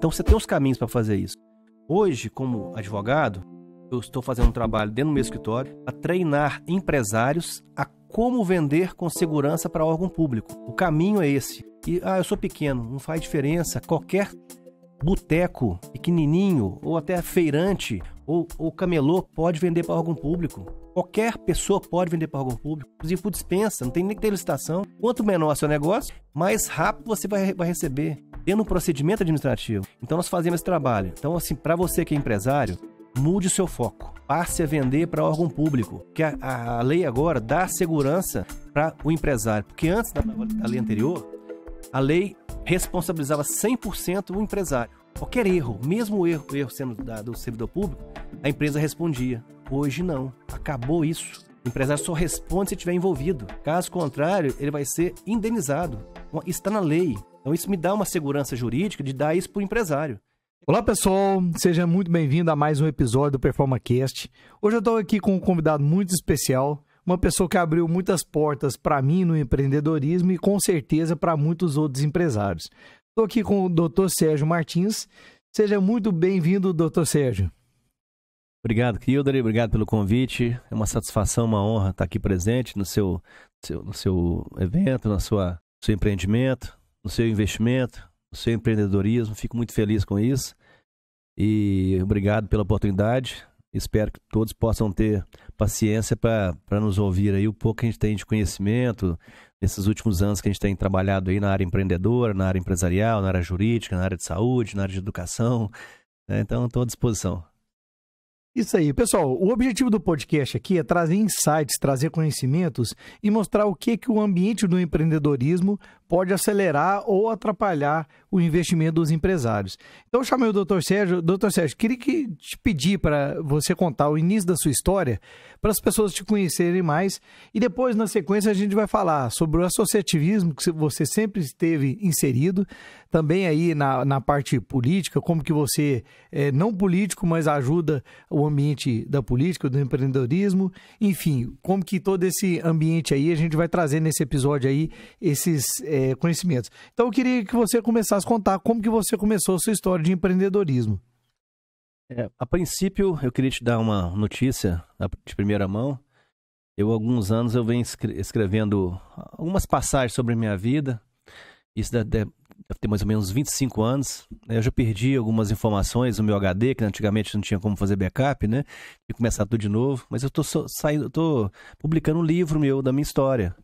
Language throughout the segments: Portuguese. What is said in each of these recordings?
Então você tem os caminhos para fazer isso. Hoje, como advogado, eu estou fazendo um trabalho dentro do meu escritório para treinar empresários a como vender com segurança para órgão público. O caminho é esse. E, ah, eu sou pequeno, não faz diferença. Qualquer boteco, pequenininho, ou até feirante, ou, ou camelô pode vender para órgão público. Qualquer pessoa pode vender para órgão público, inclusive por dispensa, não tem nem que ter licitação. Quanto menor seu negócio, mais rápido você vai, vai receber tendo um procedimento administrativo. Então nós fazemos esse trabalho. Então, assim, para você que é empresário, mude o seu foco. Passe a vender para órgão público, que a, a, lei agora dá segurança para o empresário. Porque antes da, lei anterior, a lei responsabilizava 100% o empresário. Qualquer erro, mesmo o erro, erro sendo da, do servidor público, a empresa respondia. Hoje não, acabou isso. O empresário só responde se estiver envolvido. Caso contrário, ele vai ser indenizado. Está na lei. Então isso me dá uma segurança jurídica de dar isso para o empresário. Olá pessoal, seja muito bem-vindo a mais um episódio do PerformaCast. Hoje eu estou aqui com um convidado muito especial, uma pessoa que abriu muitas portas para mim no empreendedorismo e com certeza para muitos outros empresários. Estou aqui com o Dr. Sérgio Martins. Seja muito bem-vindo, Dr. Sérgio. Obrigado, Kildare. obrigado pelo convite. É uma satisfação, uma honra estar aqui presente no seu, seu no seu evento, na sua seu empreendimento, no seu investimento, no seu empreendedorismo. Fico muito feliz com isso. E obrigado pela oportunidade. Espero que todos possam ter paciência para nos ouvir aí o pouco que a gente tem de conhecimento nesses últimos anos que a gente tem trabalhado aí na área empreendedora, na área empresarial, na área jurídica, na área de saúde, na área de educação. Né? Então, estou à disposição. Isso aí, pessoal. O objetivo do podcast aqui é trazer insights, trazer conhecimentos e mostrar o que que o ambiente do empreendedorismo pode acelerar ou atrapalhar o investimento dos empresários. Então eu chamei o doutor Sérgio. Doutor Sérgio, queria que te pedir para você contar o início da sua história, para as pessoas te conhecerem mais. E depois, na sequência, a gente vai falar sobre o associativismo que você sempre esteve inserido, também aí na, na parte política, como que você é não político, mas ajuda o ambiente da política, do empreendedorismo, enfim, como que todo esse ambiente aí, a gente vai trazer nesse episódio aí esses. É, é, conhecimentos. Então eu queria que você começasse a contar como que você começou a sua história de empreendedorismo. É, a princípio, eu queria te dar uma notícia ah, de primeira mão. Eu, há alguns anos, eu venho escrevendo algumas passagens sobre a minha vida. Isso deve ter mais ou menos 25 anos. Eu já perdi algumas informações no meu HD, que antigamente não tinha como fazer backup, né? E começar tudo de novo. Mas eu estou publicando um livro meu da minha história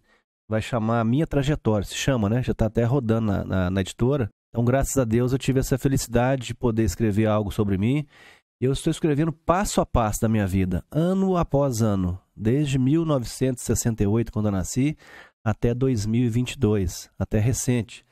vai chamar Minha Trajetória, se chama, né? Já está até rodando na, na, na, editora. Então, graças a Deus, eu tive essa felicidade de poder escrever algo sobre mim. Eu estou escrevendo passo a passo da minha vida, ano após ano, desde 1968, quando eu nasci, até 2022, até recente.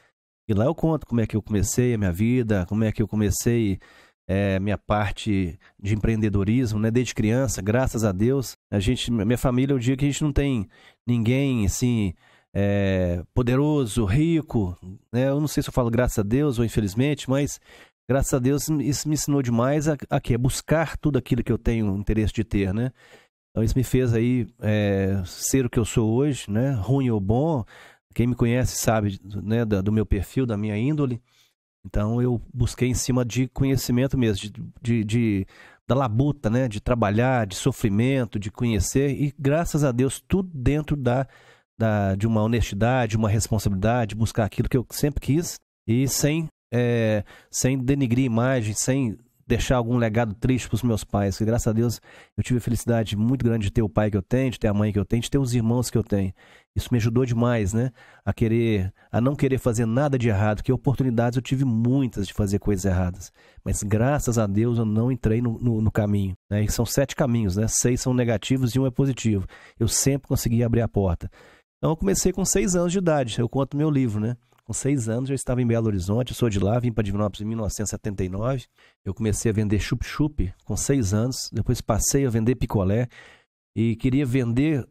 E lá eu conto como é que eu comecei a minha vida, como é que eu comecei é, minha parte de empreendedorismo, né? Desde criança, graças a Deus, a gente, minha família, eu é digo que a gente não tem ninguém assim é, poderoso, rico, né? Eu não sei se eu falo graças a Deus ou infelizmente, mas graças a Deus isso me ensinou demais a, a, a buscar tudo aquilo que eu tenho interesse de ter, né? Então isso me fez aí é, ser o que eu sou hoje, né? Ruim ou bom, quem me conhece sabe né, do meu perfil, da minha índole. Então eu busquei em cima de conhecimento mesmo, de, de, de, da labuta, né? De trabalhar, de sofrimento, de conhecer e graças a Deus tudo dentro da, da de uma honestidade, uma responsabilidade, buscar aquilo que eu sempre quis e sem é, sem denigrir imagem, sem deixar algum legado triste para os meus pais. Que graças a Deus eu tive a felicidade muito grande de ter o pai que eu tenho, de ter a mãe que eu tenho, de ter os irmãos que eu tenho. Isso me ajudou demais, né? A querer, a não querer fazer nada de errado, que oportunidades eu tive muitas de fazer coisas erradas. Mas graças a Deus eu não entrei no, no, no caminho. Né? E são sete caminhos, né? Seis são negativos e um é positivo. Eu sempre consegui abrir a porta. Então eu comecei com seis anos de idade, eu conto meu livro, né? Com seis anos eu estava em Belo Horizonte, eu sou de lá, vim para Divinópolis em 1979. Eu comecei a vender chup-chup com seis anos, depois passei a vender picolé e queria vender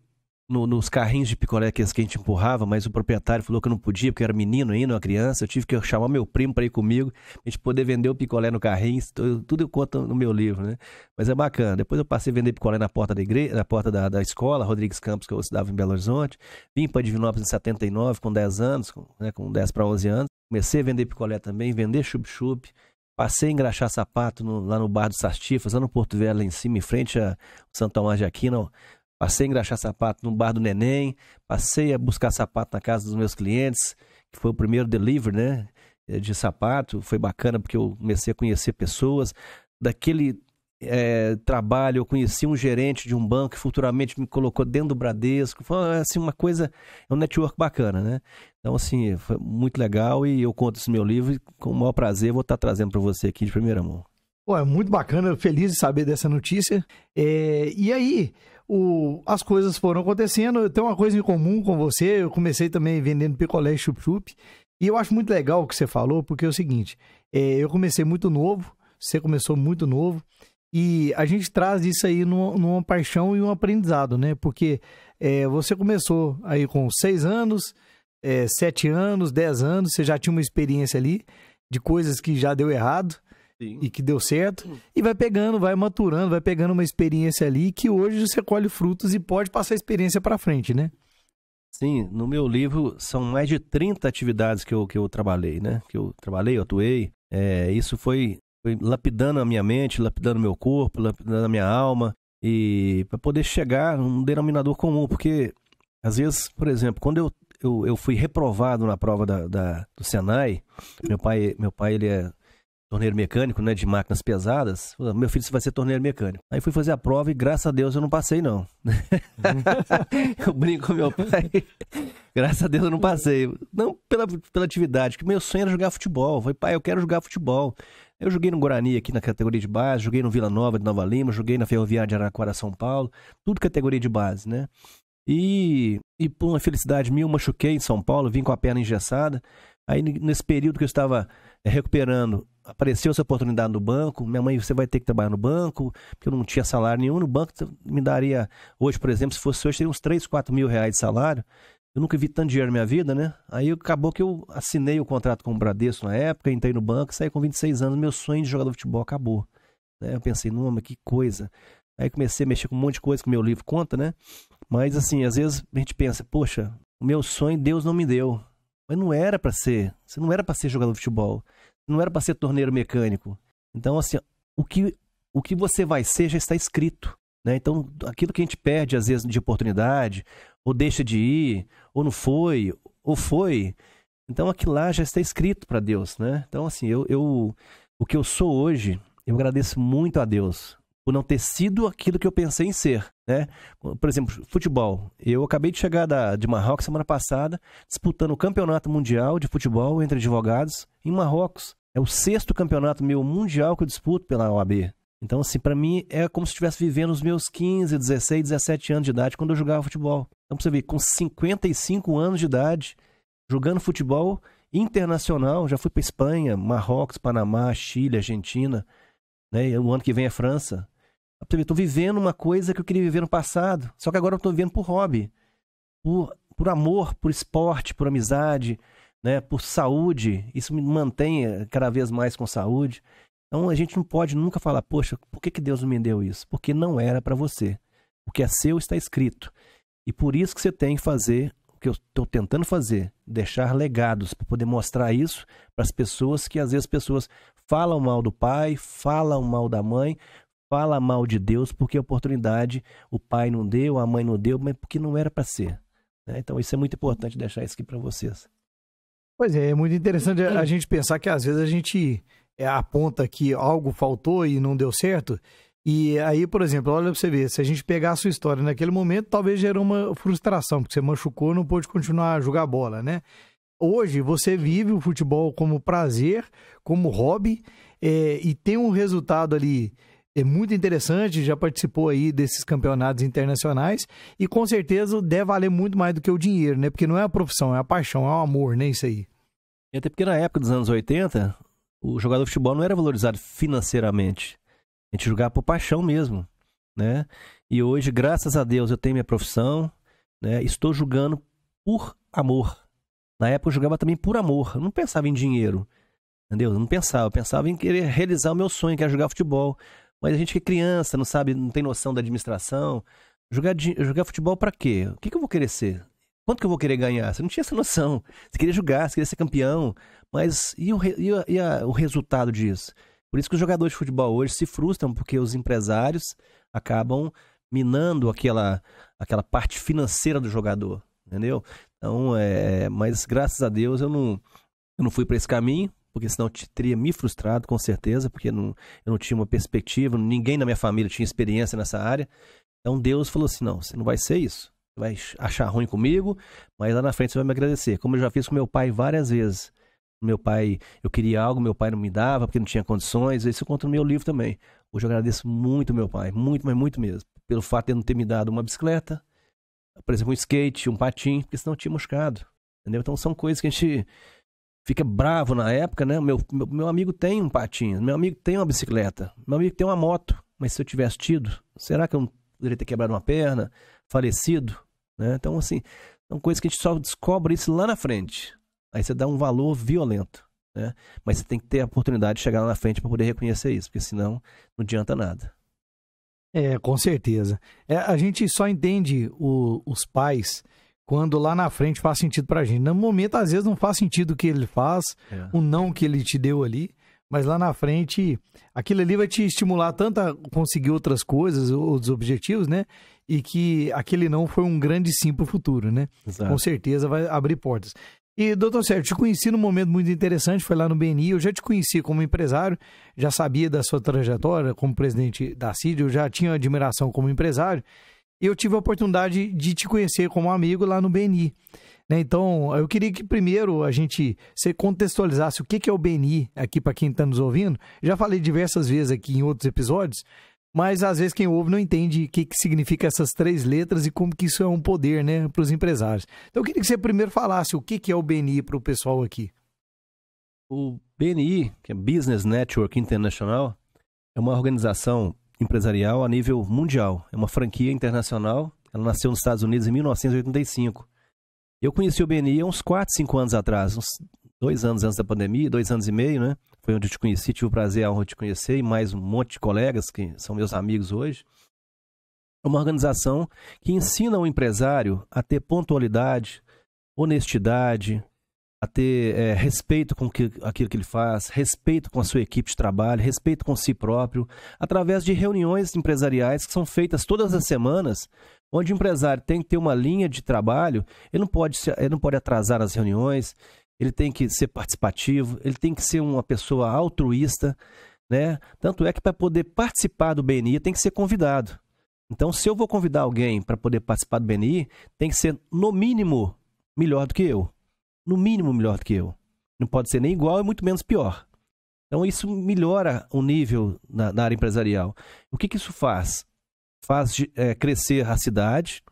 no, nos carrinhos de picolé que a gente empurrava, mas o proprietário falou que eu não podia, porque era menino ainda, uma criança. Eu tive que chamar meu primo para ir comigo, a gente poder vender o picolé no carrinho. Tudo eu conto no meu livro, né? Mas é bacana. Depois eu passei a vender picolé na porta da igreja, na porta da, da escola, Rodrigues Campos, que eu estudava em Belo Horizonte. Vim para Divinópolis em 79, com 10 anos, com, né, com 10 para 11 anos. Comecei a vender picolé também, vender chup-chup. Passei a engraxar sapato no, lá no bar do Sartifas, lá no Porto Velho, lá em cima, em frente a Santo Tomás de Aquino, Passei a engraxar sapato no bar do neném, passei a buscar sapato na casa dos meus clientes, que foi o primeiro delivery, né? Eh, de sapato. Foi bacana porque eu comecei a conhecer pessoas. Daquele é, trabalho, eu conheci um gerente de um banco que futuramente me colocou dentro do Bradesco. Foi assim, uma coisa, é um network bacana, né? Então, assim, foi muito legal e eu conto esse meu livro e com o maior prazer vou estar tá trazendo para você aqui de primeira mão. Pô, é muito bacana, feliz de saber dessa notícia. É, e aí, o, as coisas foram acontecendo. Eu tenho uma coisa em comum com você. Eu comecei também vendendo picolé e chup-chup. E eu acho muito legal o que você falou, porque é o seguinte: é, eu comecei muito novo, você começou muito novo. E a gente traz isso aí numa, numa paixão e um aprendizado, né? Porque é, você começou aí com seis anos, é, sete anos, dez anos, você já tinha uma experiência ali de coisas que já deu errado. Sim. e que deu certo, e vai pegando, vai maturando, vai pegando uma experiência ali que hoje você colhe frutos e pode passar a experiência para frente, né? Sim, no meu livro são mais de 30 atividades que eu, que eu trabalhei, né? Que eu trabalhei, eu atuei. É, isso foi, foi lapidando a minha mente, lapidando meu corpo, lapidando a minha alma, e para poder chegar num denominador comum, porque às vezes, por exemplo, quando eu eu, eu fui reprovado na prova da, da, do Senai. Meu pai, meu pai ele é torneiro mecânico, né, de máquinas pesadas. Meu filho vai ser torneiro mecânico. Aí fui fazer a prova e graças a Deus eu não passei não. eu brinco com meu pai. graças a Deus eu não passei. Não pela, pela atividade, que meu sonho era jogar futebol. Eu falei, pai, eu quero jogar futebol. Eu joguei no Guarani aqui na categoria de base, joguei no Vila Nova de Nova Lima, joguei na Ferroviária de Araraquara São Paulo, tudo categoria de base, né? E, e por uma felicidade minha, eu machuquei em São Paulo, vim com a perna engessada. Aí nesse período que eu estava recuperando apareceu essa oportunidade no banco, minha mãe, você vai ter que trabalhar no banco, porque eu não tinha salário nenhum no banco, então me daria, hoje, por exemplo, se fosse hoje, teria uns 3, 4 mil reais de salário. Eu nunca vi tanto dinheiro na minha vida, né? Aí acabou que eu assinei o contrato com o Bradesco na época, entrei no banco, saí com 26 anos, meu sonho de jogar futebol acabou. Né? Eu pensei, não, mas que coisa. Aí comecei a mexer com um monte de coisa que meu livro conta, né? Mas assim, às vezes a gente pensa, poxa, o meu sonho Deus não me deu. Mas não era para ser, você não era para ser jogador de futebol não era para ser torneiro mecânico. Então, assim, o que, o que você vai ser já está escrito. Né? Então, aquilo que a gente perde, às vezes, de oportunidade, ou deixa de ir, ou não foi, ou foi. Então, aquilo lá já está escrito para Deus. Né? Então, assim, eu, eu, o que eu sou hoje, eu agradeço muito a Deus por não ter sido aquilo que eu pensei em ser, né? Por exemplo, futebol. Eu acabei de chegar da, de Marrocos semana passada, disputando o Campeonato Mundial de Futebol entre advogados em Marrocos. É o sexto campeonato meu mundial que eu disputo pela OAB. Então, assim, para mim é como se estivesse vivendo os meus 15, 16, 17 anos de idade quando eu jogava futebol. Então, pra você ver, com 55 anos de idade, jogando futebol internacional, já fui para Espanha, Marrocos, Panamá, Chile, Argentina, né? O ano que vem é França. Eu estou vivendo uma coisa que eu queria viver no passado. Só que agora eu vivendo por hobby. Por, por amor, por esporte, por amizade, né? Por saúde. Isso me mantém eh, cada vez mais com saúde. Então a gente não pode nunca falar, poxa, por que, que Deus não me deu isso? Porque não era para você. O que é seu está escrito. E por isso que você tem que fazer o que eu estou tentando fazer, deixar legados para poder mostrar isso para as pessoas que às vezes pessoas falam mal do pai, falam mal da mãe, fala mal de Deus porque a oportunidade o pai não deu, a mãe não deu, mas porque não era para ser. Né? Então isso é muito importante deixar isso aqui para vocês. Pois é, é muito interessante a gente pensar que às vezes a gente é, aponta que algo faltou e não deu certo. E aí, por exemplo, olha pra você ver, se a gente pegar a sua história naquele momento, talvez gerou uma frustração, porque você machucou não pôde continuar a jogar bola, né? Hoje você vive o futebol como prazer, como hobby, é, e tem um resultado ali é muito interessante, já participou aí desses campeonatos internacionais e com certeza deve valer muito mais do que o dinheiro, né? Porque não é a profissão, é a paixão, é o amor, né? Isso aí. E até porque na época dos anos 80, o jogador de futebol não era valorizado financeiramente. A gente jogava por paixão mesmo, né? E hoje, graças a Deus, eu tenho minha profissão, né? Estou jogando por amor. Na época eu jogava também por amor, eu não pensava em dinheiro, entendeu? Eu não pensava, eu pensava em querer realizar o meu sonho, que era jogar futebol, mas a gente que é criança, não sabe, não tem noção da administração. Jogar, jogar futebol para quê? O que, que eu vou querer ser? Quanto que eu vou querer ganhar? Você não tinha essa noção. Você queria jogar, você queria ser campeão. Mas e o, e a, e a, o resultado disso? Por isso que os jogadores de futebol hoje se frustram, porque os empresários acabam minando aquela, aquela parte financeira do jogador, entendeu? Então, é, mas graças a Deus eu não, eu não fui para esse caminho, porque senão teria me frustrado, com certeza, porque não, eu não tinha uma perspectiva, ninguém na minha família tinha experiência nessa área. Então Deus falou assim: não, você não vai ser isso. Você vai achar ruim comigo, mas lá na frente você vai me agradecer. Como eu já fiz com meu pai várias vezes. Meu pai, eu queria algo, meu pai não me dava porque não tinha condições. Isso eu conto no meu livro também. Hoje eu agradeço muito meu pai, muito, mas muito mesmo. Pelo fato de ele não ter me dado uma bicicleta, por exemplo, um skate, um patim, porque senão eu tinha machucado. Entendeu? Então são coisas que a gente fica bravo na época, né? Meu, meu, meu, amigo tem um patinho, meu amigo tem uma bicicleta, meu amigo tem uma moto, mas se eu tivesse tido, será que eu poderia ter quebrado uma perna, falecido? Né? Então, assim, são coisas que a gente só descobre isso lá na frente. Aí você dá um valor violento, né? Mas você tem que ter a oportunidade de chegar lá na frente para poder reconhecer isso, porque senão não adianta nada. É, com certeza. É, a gente só entende o, os pais quando lá na frente faz sentido pra gente. No momento, às vezes, não faz sentido o que ele faz, é. o não que ele te deu ali, mas lá na frente, aquilo ali vai te estimular tanto a conseguir outras coisas, outros objetivos, né? E que aquele não foi um grande sim pro futuro, né? Exato. Com certeza vai abrir portas. E, doutor Sérgio, te conheci num momento muito interessante, foi lá no BNI, eu já te conheci como empresário, já sabia da sua trajetória como presidente da CID, eu já tinha admiração como empresário, e eu tive a oportunidade de te conhecer como amigo lá no BNI. Né? Então, eu queria que primeiro a gente se contextualizasse o que, que é o BNI aqui para quem está nos ouvindo. Já falei diversas vezes aqui em outros episódios, mas às vezes quem ouve não entende o que, que significa essas três letras e como que isso é um poder né, para os empresários. Então, eu queria que você primeiro falasse o que, que é o BNI para o pessoal aqui. O BNI, que é Business Network International, é uma organização empresarial a nível mundial. É uma franquia internacional. Ela nasceu nos Estados Unidos em 1985. Eu conheci o BNI há uns 4, 5 anos atrás, uns dois anos antes da pandemia, dois anos e meio, né? Foi onde eu te conheci, tive o prazer, a honra de te conhecer e mais um monte de colegas que são meus amigos hoje. É uma organização que ensina o empresário a ter pontualidade, honestidade, a ter é, respeito com que, aquilo que ele faz, respeito com a sua equipe de trabalho, respeito com si próprio, através de reuniões empresariais que são feitas todas as semanas, onde o empresário tem que ter uma linha de trabalho, ele não pode, ele não pode atrasar as reuniões, ele tem que ser participativo, ele tem que ser uma pessoa altruísta, né? Tanto é que para poder participar do BNI tem que ser convidado. Então, se eu vou convidar alguém para poder participar do BNI, tem que ser no mínimo melhor do que eu no mínimo melhor do que eu. Não pode ser nem igual e muito menos pior. Então isso melhora o nível na, na área empresarial. O que, que isso faz? Faz é, crescer a cidade,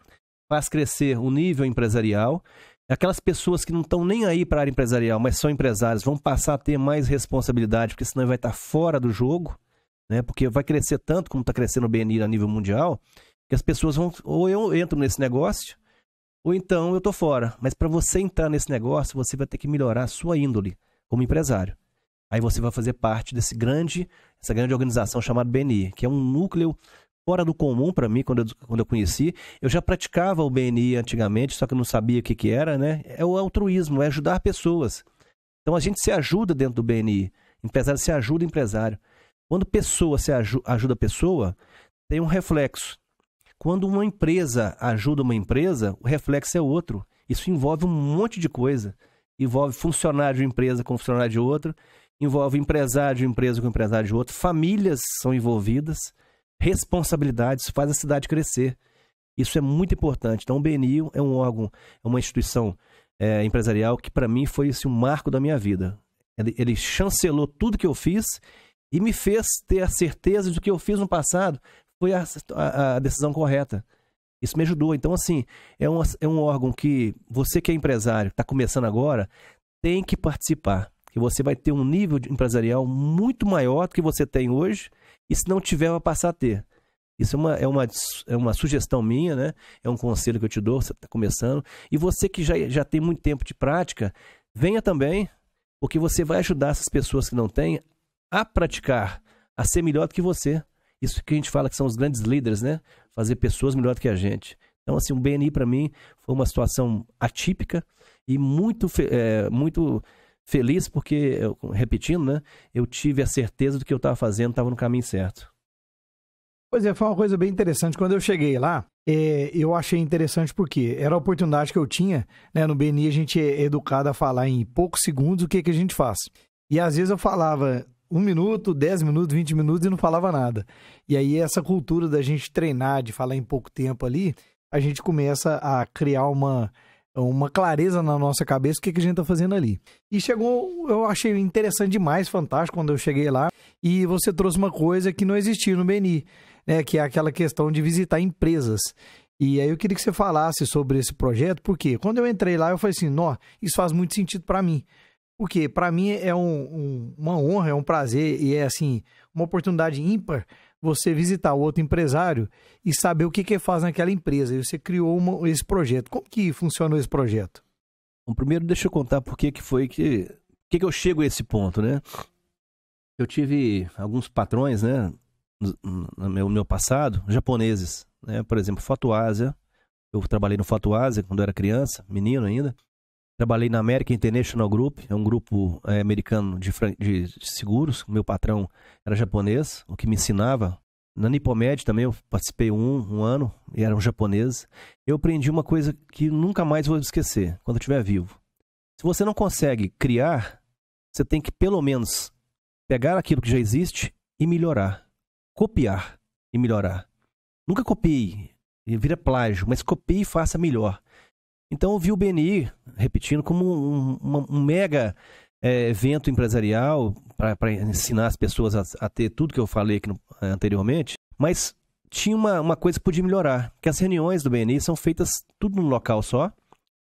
faz crescer o nível empresarial. Aquelas pessoas que não estão nem aí para a área empresarial, mas são empresários, vão passar a ter mais responsabilidade, porque senão vai estar tá fora do jogo, né? porque vai crescer tanto como está crescendo o BNI a nível mundial, que as pessoas vão, ou eu entro nesse negócio, ou então eu tô fora. Mas para você entrar nesse negócio, você vai ter que melhorar a sua índole como empresário. Aí você vai fazer parte desse grande, essa grande organização chamada BNI, que é um núcleo fora do comum para mim quando eu, quando eu conheci. Eu já praticava o BNI antigamente, só que eu não sabia o que, que era, né? É o altruísmo, é ajudar pessoas. Então a gente se ajuda dentro do BNI. Empresário se ajuda empresário. Quando pessoa se aj ajuda pessoa, tem um reflexo. Quando uma empresa ajuda uma empresa, o reflexo é outro. Isso envolve um monte de coisa. Envolve funcionário de uma empresa com funcionário de outra, envolve empresário de uma empresa com empresário de outra, famílias são envolvidas, responsabilidades, faz a cidade crescer. Isso é muito importante. Então, o BNI é um órgão, é uma instituição é, empresarial que, para mim, foi assim, um marco da minha vida. Ele, ele chancelou tudo que eu fiz e me fez ter a certeza do que eu fiz no passado foi a, a, a decisão correta. Isso me ajudou. Então, assim, é um, é um órgão que você que é empresário, está começando agora, tem que participar. Que você vai ter um nível empresarial muito maior do que você tem hoje, e se não tiver, vai passar a ter. Isso é uma, é uma, é uma sugestão minha, né? É um conselho que eu te dou, você está começando. E você que já, já tem muito tempo de prática, venha também, porque você vai ajudar essas pessoas que não têm a praticar, a ser melhor do que você. Isso que a gente fala que são os grandes líderes, né? Fazer pessoas melhor do que a gente. Então, assim, o um BNI para mim foi uma situação atípica e muito, é, muito feliz porque, repetindo, né? Eu tive a certeza do que eu estava fazendo, estava no caminho certo. Pois é, foi uma coisa bem interessante. Quando eu cheguei lá, é, eu achei interessante porque era a oportunidade que eu tinha, né? No BNI a gente é educado a falar em poucos segundos o que, que a gente faz. E às vezes eu falava um minuto, dez minutos, vinte minutos e não falava nada. E aí essa cultura da gente treinar, de falar em pouco tempo ali, a gente começa a criar uma uma clareza na nossa cabeça o que, que a gente está fazendo ali. E chegou, eu achei interessante demais, fantástico quando eu cheguei lá. E você trouxe uma coisa que não existia no Beni, né? Que é aquela questão de visitar empresas. E aí eu queria que você falasse sobre esse projeto, porque quando eu entrei lá eu falei assim, nó, isso faz muito sentido para mim o que para mim é um, um, uma honra, é um prazer e é assim uma oportunidade ímpar você visitar outro empresário e saber o que, que ele faz naquela empresa. E você criou uma, esse projeto. Como que funcionou esse projeto? Bom, primeiro deixa eu contar por que foi que, que, que eu chego a esse ponto, né? Eu tive alguns patrões, né, no meu, meu passado, japoneses, né? Por exemplo, Foto Ásia. Eu trabalhei no Foto Ásia quando eu era criança, menino ainda. Trabalhei na American International Group, é um grupo é, americano de, de, seguros. Meu patrão era japonês, o que me ensinava. Na Nipomed também eu participei um, um ano e era um japonês. Eu aprendi uma coisa que nunca mais vou esquecer quando eu estiver vivo. Se você não consegue criar, você tem que pelo menos pegar aquilo que já existe e melhorar. Copiar e melhorar. Nunca copie, vira plágio, mas copie e faça melhor. Então eu vi o BNI, repetindo, como um, um, um mega é, evento empresarial para ensinar as pessoas a, a, ter tudo que eu falei aqui no, é, anteriormente, mas tinha uma, uma coisa que podia melhorar, que as reuniões do BNI são feitas tudo num local só,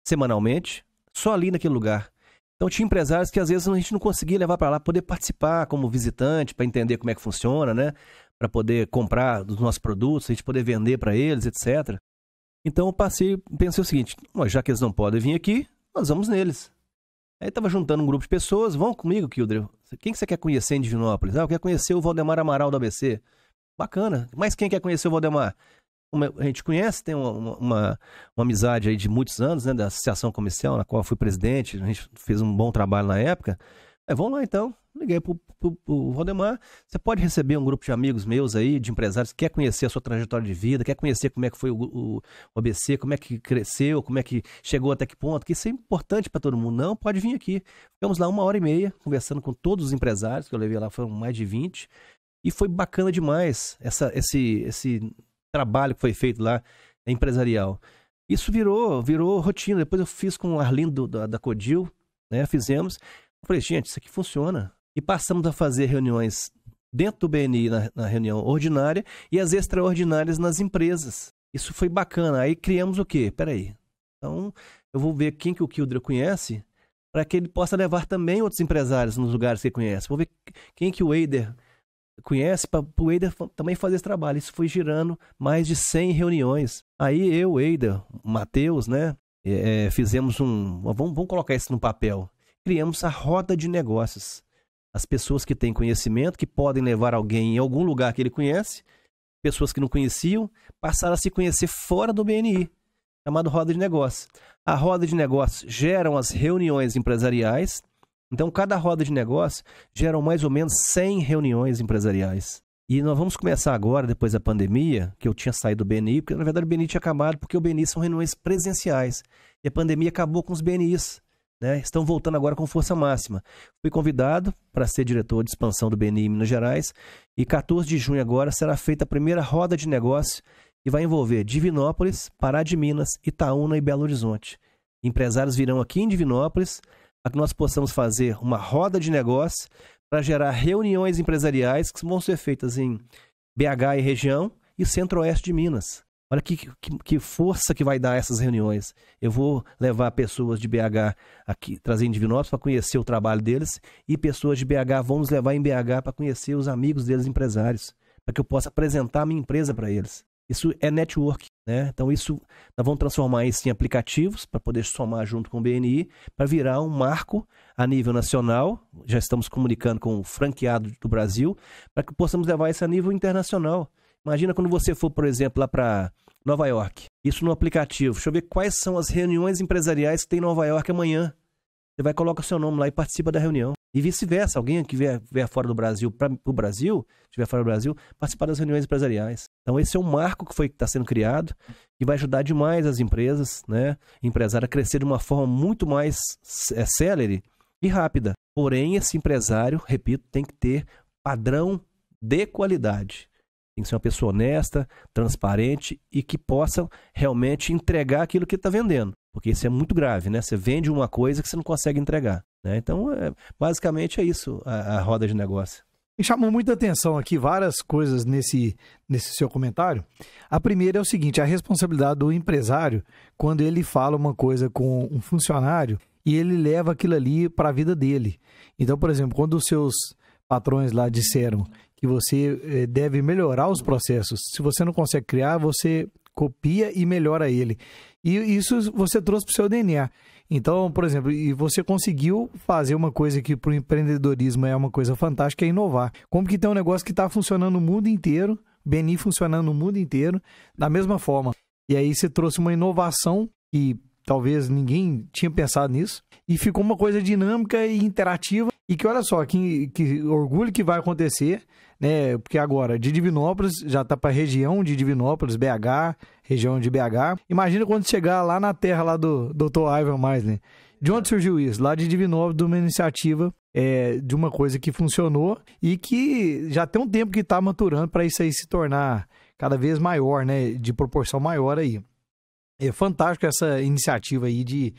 semanalmente, só ali naquele lugar. Então tinha empresários que às vezes a gente não conseguia levar para lá poder participar como visitante, para entender como é que funciona, né? Para poder comprar dos nossos produtos, a gente poder vender para eles, etc. Então eu passei, pensei o seguinte: já que eles não podem vir aqui, nós vamos neles. Aí estava juntando um grupo de pessoas, vão comigo, Kildre. Quem que você quer conhecer em Divinópolis? Ah, eu quero conhecer o Valdemar Amaral do ABC. Bacana. Mas quem quer conhecer o Valdemar? a gente conhece, tem uma, uma, uma, amizade aí de muitos anos, né, da associação comercial, na qual eu fui presidente, a gente fez um bom trabalho na época. É, vamos lá então. Liguei pro, pro, pro Valdemar. Você pode receber um grupo de amigos meus aí, de empresários, que quer conhecer a sua trajetória de vida, quer conhecer como é que foi o, o, o ABC, como é que cresceu, como é que chegou até que ponto, que isso é importante para todo mundo. Não, pode vir aqui. Ficamos lá uma hora e meia conversando com todos os empresários que eu levei lá, foram mais de 20. E foi bacana demais essa, esse, esse trabalho que foi feito lá é, empresarial. Isso virou, virou rotina. Depois eu fiz com o Arlindo da, da Codil, né? Fizemos. Eu falei, gente, isso aqui funciona. E passamos a fazer reuniões dentro do BNI na, na reunião ordinária e as extraordinárias nas empresas. Isso foi bacana. Aí criamos o quê? Peraí. Então, eu vou ver quem que o Kildra conhece para que ele possa levar também outros empresários nos lugares que ele conhece. Vou ver quem que o Eider conhece para o Eider também fazer esse trabalho. Isso foi girando mais de 100 reuniões. Aí eu, Eider, Matheus, né, é, é, fizemos um... Vamos, vamos colocar isso no papel criamos a roda de negócios. As pessoas que têm conhecimento, que podem levar alguém em algum lugar que ele conhece, pessoas que não conheciam, passaram a se conhecer fora do BNI, chamado roda de negócios. A roda de negócios geram as reuniões empresariais. Então, cada roda de negócio geram mais ou menos 100 reuniões empresariais. E nós vamos começar agora, depois da pandemia, que eu tinha saído do BNI, porque na verdade o BNI tinha acabado, porque o BNI são reuniões presenciais. E a pandemia acabou com os BNIs né, estão voltando agora com força máxima. Fui convidado para ser diretor de expansão do BNI em Minas Gerais e 14 de junho agora será feita a primeira roda de negócio e vai envolver Divinópolis, Pará de Minas, Itaúna e Belo Horizonte. Empresários virão aqui em Divinópolis para que nós possamos fazer uma roda de negócio para gerar reuniões empresariais que vão ser feitas em BH e região e centro-oeste de Minas. Olha que, que, que, força que vai dar essas reuniões. Eu vou levar pessoas de BH aqui, trazer em Divinópolis para conhecer o trabalho deles e pessoas de BH vão nos levar em BH para conhecer os amigos deles, empresários, para que eu possa apresentar a minha empresa para eles. Isso é network, né? Então isso nós vamos transformar isso em aplicativos para poder somar junto com o BNI para virar um marco a nível nacional. Já estamos comunicando com o franqueado do Brasil para que possamos levar isso a nível internacional. Imagina quando você for, por exemplo, lá para Nova York. Isso no aplicativo. Deixa eu ver quais são as reuniões empresariais que tem em Nova York amanhã. Você vai coloca seu nome lá e participa da reunião. E vice-versa, alguém que vier, vier fora do Brasil para o Brasil, estiver fora do Brasil, participar das reuniões empresariais. Então esse é um marco que foi está sendo criado e vai ajudar demais as empresas, né, empresário a crescer de uma forma muito mais é, célere e rápida. Porém, esse empresário, repito, tem que ter padrão de qualidade. Tem que ser uma pessoa honesta, transparente e que possa realmente entregar aquilo que está vendendo. Porque isso é muito grave, né? Você vende uma coisa que você não consegue entregar. Né? Então, é, basicamente é isso a, a roda de negócio. Me chamou muita atenção aqui várias coisas nesse, nesse seu comentário. A primeira é o seguinte: a responsabilidade do empresário quando ele fala uma coisa com um funcionário e ele leva aquilo ali para a vida dele. Então, por exemplo, quando os seus patrões lá disseram que você eh, deve melhorar os processos. Se você não consegue criar, você copia e melhora ele. E isso você trouxe para o seu DNA. Então, por exemplo, e você conseguiu fazer uma coisa que para o empreendedorismo é uma coisa fantástica, é inovar. Como que tem um negócio que está funcionando no mundo inteiro, Beni funcionando no mundo inteiro, da mesma forma. E aí você trouxe uma inovação que talvez ninguém tinha pensado nisso. E ficou uma coisa dinâmica e interativa. E que olha só, que, que orgulho que vai acontecer né? Porque agora, de Divinópolis, já está para a região de Divinópolis, BH, região de BH. Imagina quando chegar lá na terra lá do Dr. Ivan Meisner. De onde surgiu isso? Lá de Divinópolis, de uma iniciativa é, de uma coisa que funcionou e que já tem um tempo que está maturando para isso aí se tornar cada vez maior, né? De proporção maior aí. É fantástico essa iniciativa aí de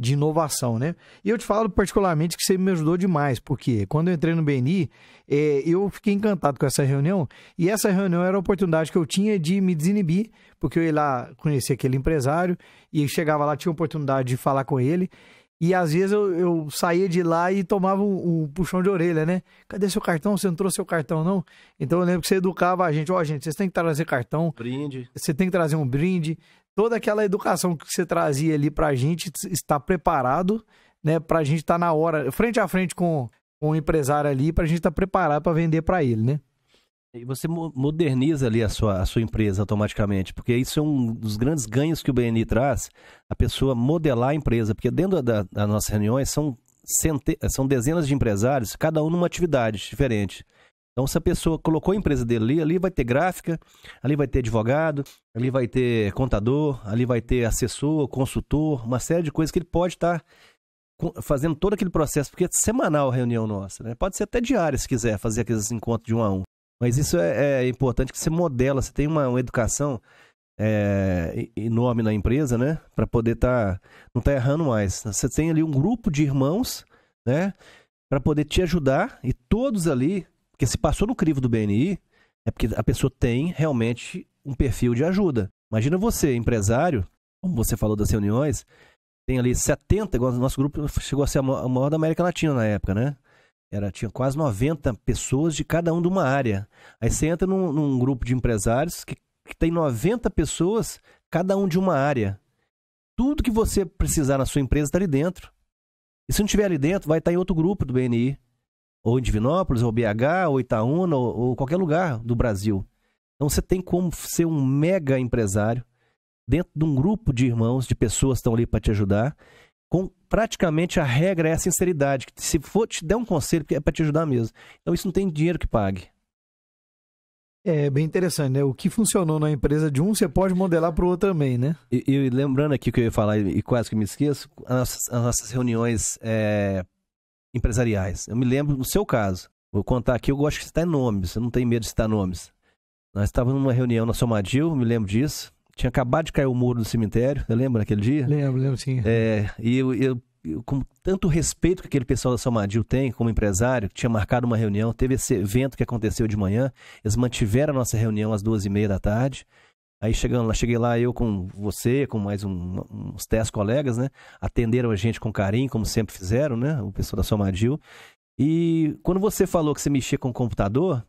de inovação, né? E eu te falo particularmente que você me ajudou demais, porque quando eu entrei no BNI, é, eu fiquei encantado com essa reunião, e essa reunião era a oportunidade que eu tinha de me desinibir, porque eu ia lá conhecer aquele empresário, e chegava lá, tinha oportunidade de falar com ele, e às vezes eu, eu saía de lá e tomava um, um, puxão de orelha, né? Cadê seu cartão? Você não trouxe seu cartão, não? Então eu lembro que você educava a gente. Ó, oh, gente, vocês têm que trazer cartão. Brinde. Você tem que trazer um brinde toda aquela educação que você trazia ali para a gente estar preparado, né? Para a gente estar tá na hora, frente a frente com, com o empresário ali, para a gente estar tá preparado para vender para ele, né? E você moderniza ali a sua, a sua empresa automaticamente, porque isso é um dos grandes ganhos que o BNI traz, a pessoa modelar a empresa, porque dentro da, das nossas reuniões são, cente... são dezenas de empresários, cada um numa atividade diferente. Então, se a pessoa colocou a empresa dele ali, ali vai ter gráfica, ali vai ter advogado, ali vai ter contador, ali vai ter assessor, consultor, uma série de coisas que ele pode estar tá fazendo todo aquele processo, porque é semanal a reunião nossa, né? Pode ser até diária se quiser fazer aqueles encontros de um a um. Mas isso é, é importante que você modela, você tem uma, uma educação é, enorme na empresa, né? Para poder estar tá, não tá errando mais. Você tem ali um grupo de irmãos, né? Para poder te ajudar e todos ali porque se passou no crivo do BNI, é porque a pessoa tem realmente um perfil de ajuda. Imagina você, empresário, como você falou das reuniões, tem ali 70, igual nosso grupo chegou a ser a maior da América Latina na época, né? Era, tinha quase 90 pessoas de cada um de uma área. Aí você entra num, num grupo de empresários que, que tem 90 pessoas, cada um de uma área. Tudo que você precisar na sua empresa está ali dentro. E se não estiver ali dentro, vai estar tá em outro grupo do BNI ou em Divinópolis, ou BH, ou Itaúna, ou, ou qualquer lugar do Brasil. Então você tem como ser um mega empresário dentro de um grupo de irmãos, de pessoas que estão ali para te ajudar, com praticamente a regra é a sinceridade. Que se for te der um conselho, é para te ajudar mesmo. Então isso não tem dinheiro que pague. É bem interessante, né? O que funcionou na empresa de um, você pode modelar para o outro também, né? E, e, lembrando aqui o que eu ia falar, e quase que me esqueço, as nossas, as nossas reuniões é, empresariais. Eu me lembro no seu caso. Vou contar aqui, eu gosto de citar nomes, eu não tenho medo de citar nomes. Nós estávamos numa reunião na Somadil, me lembro disso. Tinha acabado de cair o muro do cemitério, você lembra daquele dia? Lembro, lembro sim. É, e eu, eu, eu, com tanto respeito que aquele pessoal da Somadil tem como empresário, que tinha marcado uma reunião, teve esse evento que aconteceu de manhã, eles mantiveram a nossa reunião às duas e meia da tarde. Aí chegando lá, cheguei lá eu com você, com mais um, uns 10 colegas, né? Atenderam a gente com carinho, como sempre fizeram, né? O pessoal da Somadil. E quando você falou que você mexia com o computador,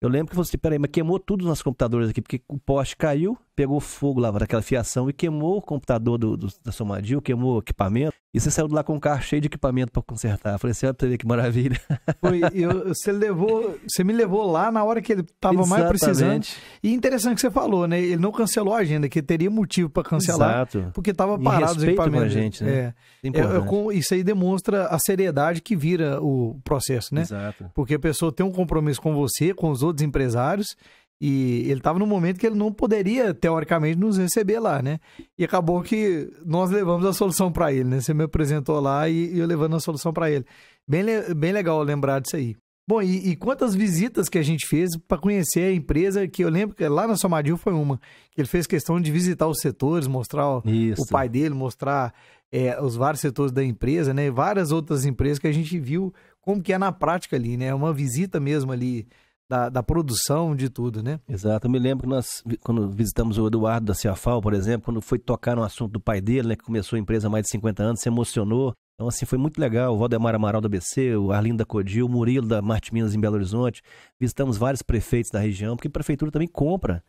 eu lembro que você, peraí, mas queimou tudo os nossos computadores aqui, porque o poste caiu, pegou fogo lá daquela fiação e queimou o computador do, do, da Somadil, queimou o equipamento. E você saiu de lá com um carro cheio de equipamento para consertar. Eu falei assim, olha pra você ver que maravilha. Foi, eu, você levou, você me levou lá na hora que ele estava mais precisando. E interessante que você falou, né? Ele não cancelou a agenda, que teria motivo para cancelar. Exato. Porque estava parado os equipamentos. Com a gente, né? É. É, é com, isso aí demonstra a seriedade que vira o processo, né? Exato. Porque a pessoa tem um compromisso com você, com os outros empresários, e ele estava num momento que ele não poderia, teoricamente, nos receber lá, né? E acabou que nós levamos a solução para ele, né? Você me apresentou lá e, eu levando a solução para ele. Bem, bem legal lembrar disso aí. Bom, e, e quantas visitas que a gente fez para conhecer a empresa, que eu lembro que lá na Somadil foi uma, que ele fez questão de visitar os setores, mostrar Isso. o pai dele, mostrar é, os vários setores da empresa, né? E várias outras empresas que a gente viu como que é na prática ali, né? É uma visita mesmo ali da, da, produção de tudo, né? Exato. Eu me lembro que nós, quando visitamos o Eduardo da Ciafal, por exemplo, quando foi tocar no assunto do pai dele, né, que começou a empresa há mais de 50 anos, se emocionou. Então, assim, foi muito legal. O Valdemar Amaral da BC, o Arlindo da Codil, o Murilo da Marte Minas em Belo Horizonte. Visitamos vários prefeitos da região, porque a prefeitura também compra.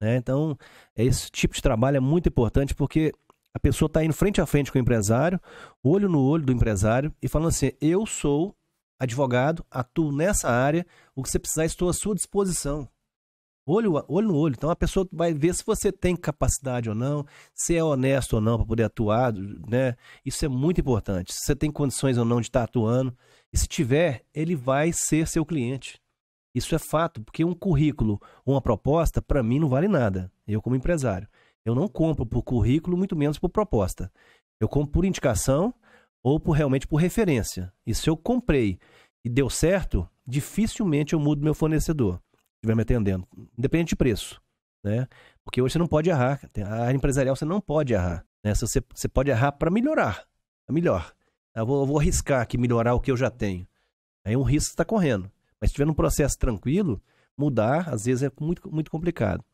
Né? Então, esse tipo de trabalho é muito importante, porque a pessoa está indo frente a frente com o empresário, olho no olho do empresário, e falando assim: eu sou advogado, atuo nessa área, o que você precisar, estou à sua disposição. Olho, olho no olho. Então a pessoa vai ver se você tem capacidade ou não, se é honesto ou não para poder atuar, né? Isso é muito importante. Se você tem condições ou não de estar tá atuando. E se tiver, ele vai ser seu cliente. Isso é fato, porque um currículo ou uma proposta, para mim, não vale nada. Eu, como empresário, eu não compro por currículo, muito menos por proposta. Eu compro por indicação ou por realmente por referência. E se eu comprei e deu certo, dificilmente eu mudo meu fornecedor, estiver me atendendo, independente de preço, né? Porque hoje você não pode errar, a área empresarial você não pode errar, né? Você, você pode errar para melhorar, é melhor. Ah, eu vou, eu vou arriscar aqui melhorar o que eu já tenho. Aí um risco está correndo. Mas se tiver um processo tranquilo, mudar às vezes é muito, muito complicado.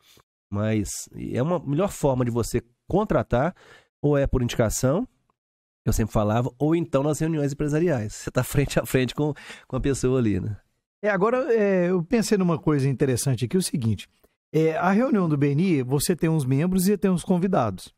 Mas é uma melhor forma de você contratar ou é por indicação, eu sempre falava, ou então nas reuniões empresariais. Você está frente a frente com, com a pessoa ali, né? É, agora é, eu pensei numa coisa interessante aqui, o seguinte. É, a reunião do BNI, você tem uns membros e tem uns convidados.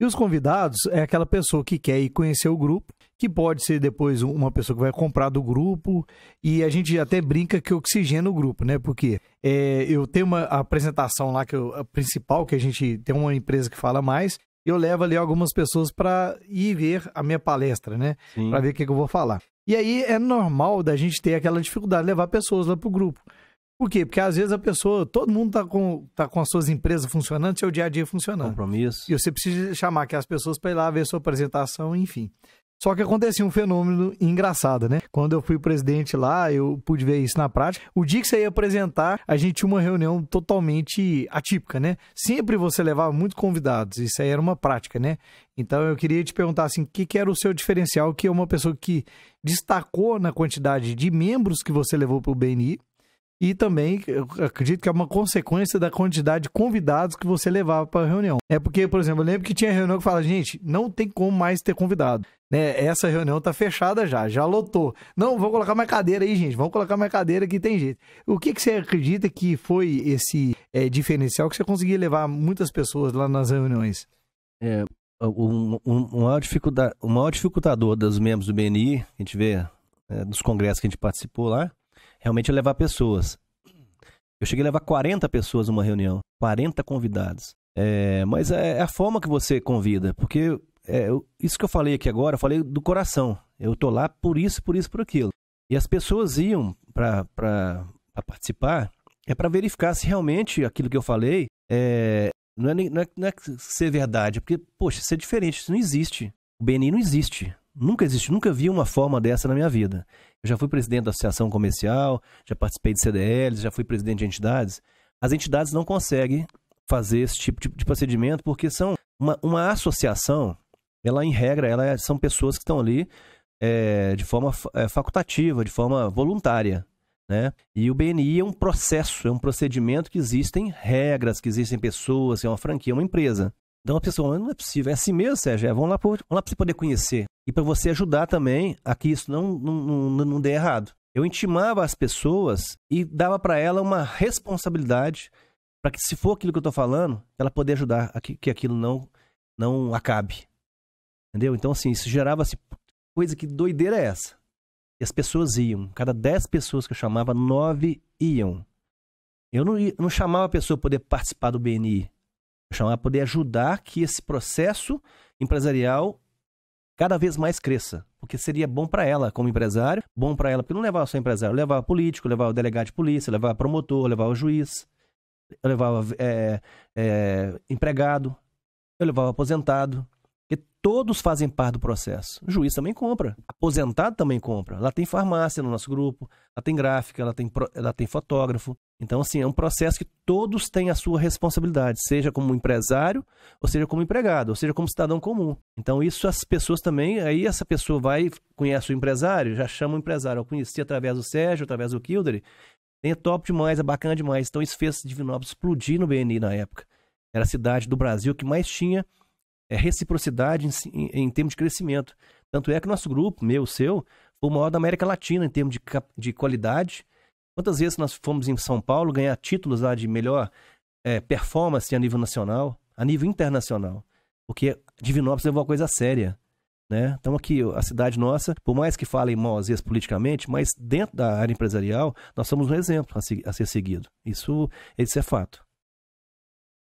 E os convidados é aquela pessoa que quer ir conhecer o grupo, que pode ser depois uma pessoa que vai comprar do grupo, e a gente até brinca que oxigena o grupo, né? Porque é, eu tenho uma apresentação lá, que eu, a principal, que a gente tem uma empresa que fala mais, eu levo ali algumas pessoas para ir ver a minha palestra, né? Para ver o que, que eu vou falar. E aí é normal da gente ter aquela dificuldade de levar pessoas lá pro grupo. Por quê? Porque às vezes a pessoa, todo mundo tá com, tá com as suas empresas funcionando, seu dia a dia funcionando. Compromisso. E você precisa chamar aqui as pessoas para ir lá ver sua apresentação, enfim. Só que acontecia um fenômeno engraçado, né? Quando eu fui presidente lá, eu pude ver isso na prática. O dia que você ia apresentar, a gente tinha uma reunião totalmente atípica, né? Sempre você levava muitos convidados, isso aí era uma prática, né? Então eu queria te perguntar assim, o que, que, era o seu diferencial, que é uma pessoa que destacou na quantidade de membros que você levou para o BNI e também acredito que é uma consequência da quantidade de convidados que você levava para a reunião. É porque, por exemplo, eu lembro que tinha reunião que fala, gente, não tem como mais ter convidado. Né? Essa reunião tá fechada já, já lotou. Não, vou colocar mais cadeira aí, gente. Vamos colocar mais cadeira que tem jeito. O que, que você acredita que foi esse é, diferencial que você conseguia levar muitas pessoas lá nas reuniões? É, um, um, maior dificulta, o maior dificultador dos membros do BNI, a gente vê é, dos congressos que a gente participou lá, realmente é levar pessoas. Eu cheguei a levar 40 pessoas numa reunião, 40 convidados. É, mas é, é a forma que você convida, porque é, isso que eu falei aqui agora, eu falei do coração. Eu tô lá por isso, por isso, por aquilo. E as pessoas iam para participar é para verificar se realmente aquilo que eu falei é, não, é, não, é, não é ser verdade, porque, poxa, isso é diferente, isso não existe. O BNI não existe. Nunca existe, nunca vi uma forma dessa na minha vida. Eu já fui presidente da associação comercial, já participei de CDLs, já fui presidente de entidades. As entidades não conseguem fazer esse tipo de, de procedimento porque são uma, uma associação, ela em regra, ela é, são pessoas que estão ali é, de forma é, facultativa, de forma voluntária. Né? E o BNI é um processo, é um procedimento que existem regras, que existem pessoas, é uma franquia, é uma empresa. Então a pessoa, não é possível, é assim mesmo, Sérgio, é, vamos lá para você poder conhecer e para você ajudar também a que isso não, não, não, não dê errado. Eu intimava as pessoas e dava para ela uma responsabilidade para que, se for aquilo que eu estou falando, ela poder ajudar a que, que aquilo não, não acabe. Entendeu? Então, assim, isso gerava assim, coisa que doideira é essa? E as pessoas iam. Cada 10 pessoas que eu chamava, 9 iam. Eu não, ia, não chamava a pessoa poder participar do BNI. Eu chamava poder ajudar que esse processo empresarial cada vez mais cresça, porque seria bom para ela como empresário, bom para ela, porque não levar só empresário, levar político, levar o delegado de polícia, levar promotor, levar o juiz, levar é, é, empregado, eu levava aposentado, Todos fazem parte do processo. O juiz também compra. Aposentado também compra. Lá tem farmácia no nosso grupo, lá tem gráfica, lá tem, lá tem fotógrafo. Então, assim, é um processo que todos têm a sua responsabilidade, seja como empresário, ou seja como empregado, ou seja como cidadão comum. Então, isso as pessoas também, aí essa pessoa vai, conhece o empresário, já chama o empresário. Eu conheci através do Sérgio, através do Kildare. É top demais, é bacana demais. Então, isso fez Divinópolis explodir no BNI na época. Era a cidade do Brasil que mais tinha é reciprocidade em, em, termos de crescimento. Tanto é que nosso grupo, meu, seu, foi o maior da América Latina em termos de, de qualidade. Quantas vezes nós fomos em São Paulo ganhar títulos lá de melhor é, performance a nível nacional, a nível internacional? Porque Divinópolis levou a coisa séria. Né? Então aqui, a cidade nossa, por mais que falem mal às vezes politicamente, mas dentro da área empresarial, nós somos um exemplo a, se, a ser seguido. Isso, isso é fato.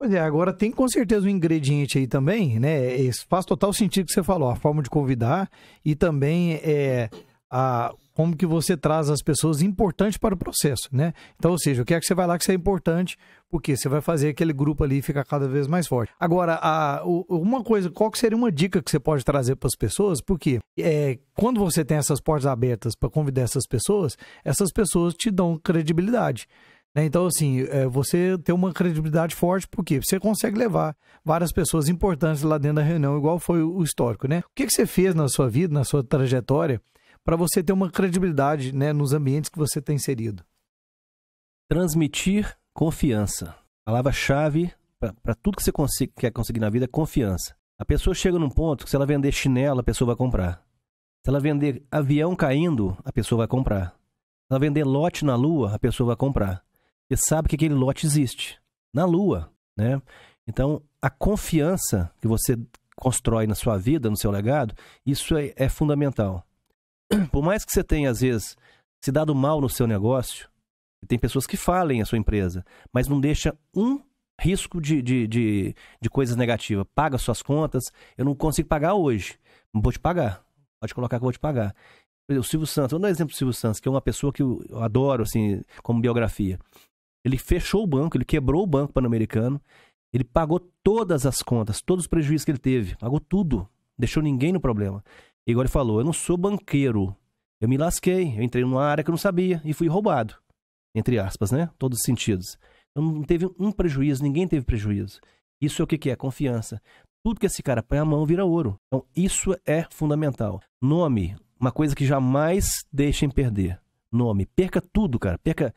Pois é, agora tem com certeza um ingrediente aí também, né? É, faz total sentido que você falou, a forma de convidar e também é, a, como que você traz as pessoas importantes para o processo, né? Então, ou seja, o que é que você vai lá que você é importante, porque você vai fazer aquele grupo ali ficar cada vez mais forte. Agora, a, uma coisa, qual que seria uma dica que você pode trazer para as pessoas? Porque é, quando você tem essas portas abertas para convidar essas pessoas, essas pessoas te dão credibilidade. Né? Então, assim, é, você tem uma credibilidade forte, porque você consegue levar várias pessoas importantes lá dentro da reunião, igual foi o histórico, né? O que, que você fez na sua vida, na sua trajetória, para você ter uma credibilidade né, nos ambientes que você tem inserido? Transmitir confiança. Palavra-chave para tudo que você consiga, quer conseguir na vida é confiança. A pessoa chega num ponto que se ela vender chinelo, a pessoa vai comprar. Se ela vender avião caindo, a pessoa vai comprar. Se ela vender lote na lua, a pessoa vai comprar sabe que aquele lote existe na Lua, né? Então, a confiança que você constrói na sua vida, no seu legado, isso é, é fundamental. Por mais que você tenha, às vezes, se dado mal no seu negócio, tem pessoas que falem a sua empresa, mas não deixa um risco de, de, de, de coisas negativas. Paga suas contas. Eu não consigo pagar hoje. Não vou te pagar. Pode colocar que eu vou te pagar. O Silvio Santos, vou dar um exemplo do Silvio Santos, que é uma pessoa que eu adoro, assim, como biografia. Ele fechou o banco, ele quebrou o Banco Pan-Americano, ele pagou todas as contas, todos os prejuízos que ele teve, pagou tudo, deixou ninguém no problema. E agora ele falou: Eu não sou banqueiro, eu me lasquei, eu entrei numa área que eu não sabia e fui roubado. Entre aspas, né? Todos os sentidos. Então não teve um prejuízo, ninguém teve prejuízo. Isso é o que, que é? Confiança. Tudo que esse cara põe a mão vira ouro. Então isso é fundamental. Nome, uma coisa que jamais deixem perder. Nome. Perca tudo, cara. Perca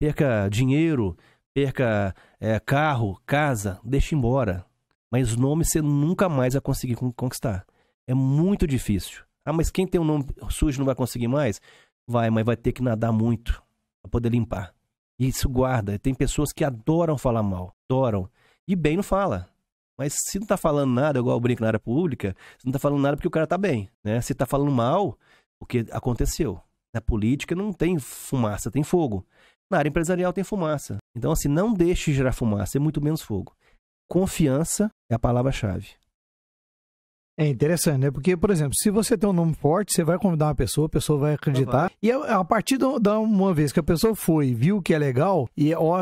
perca dinheiro, perca é, carro, casa, deixe embora. Mas nome você nunca mais vai conseguir conquistar. É muito difícil. Ah, mas quem tem um nome sujo não vai conseguir mais? Vai, mas vai ter que nadar muito para poder limpar. E isso guarda. Tem pessoas que adoram falar mal, adoram. E bem não fala. Mas se não tá falando nada, igual eu brinco na área pública, se não tá falando nada é porque o cara tá bem, né? Se tá falando mal, porque aconteceu. Na política não tem fumaça, tem fogo. Na área empresarial tem fumaça. Então, assim, não deixe gerar fumaça, é muito menos fogo. Confiança é a palavra-chave. É interessante, né? Porque, por exemplo, se você tem um nome forte, você vai convidar uma pessoa, a pessoa vai acreditar. Uhum. E a, é, a partir de da uma vez que a pessoa foi, viu que é legal, e ó,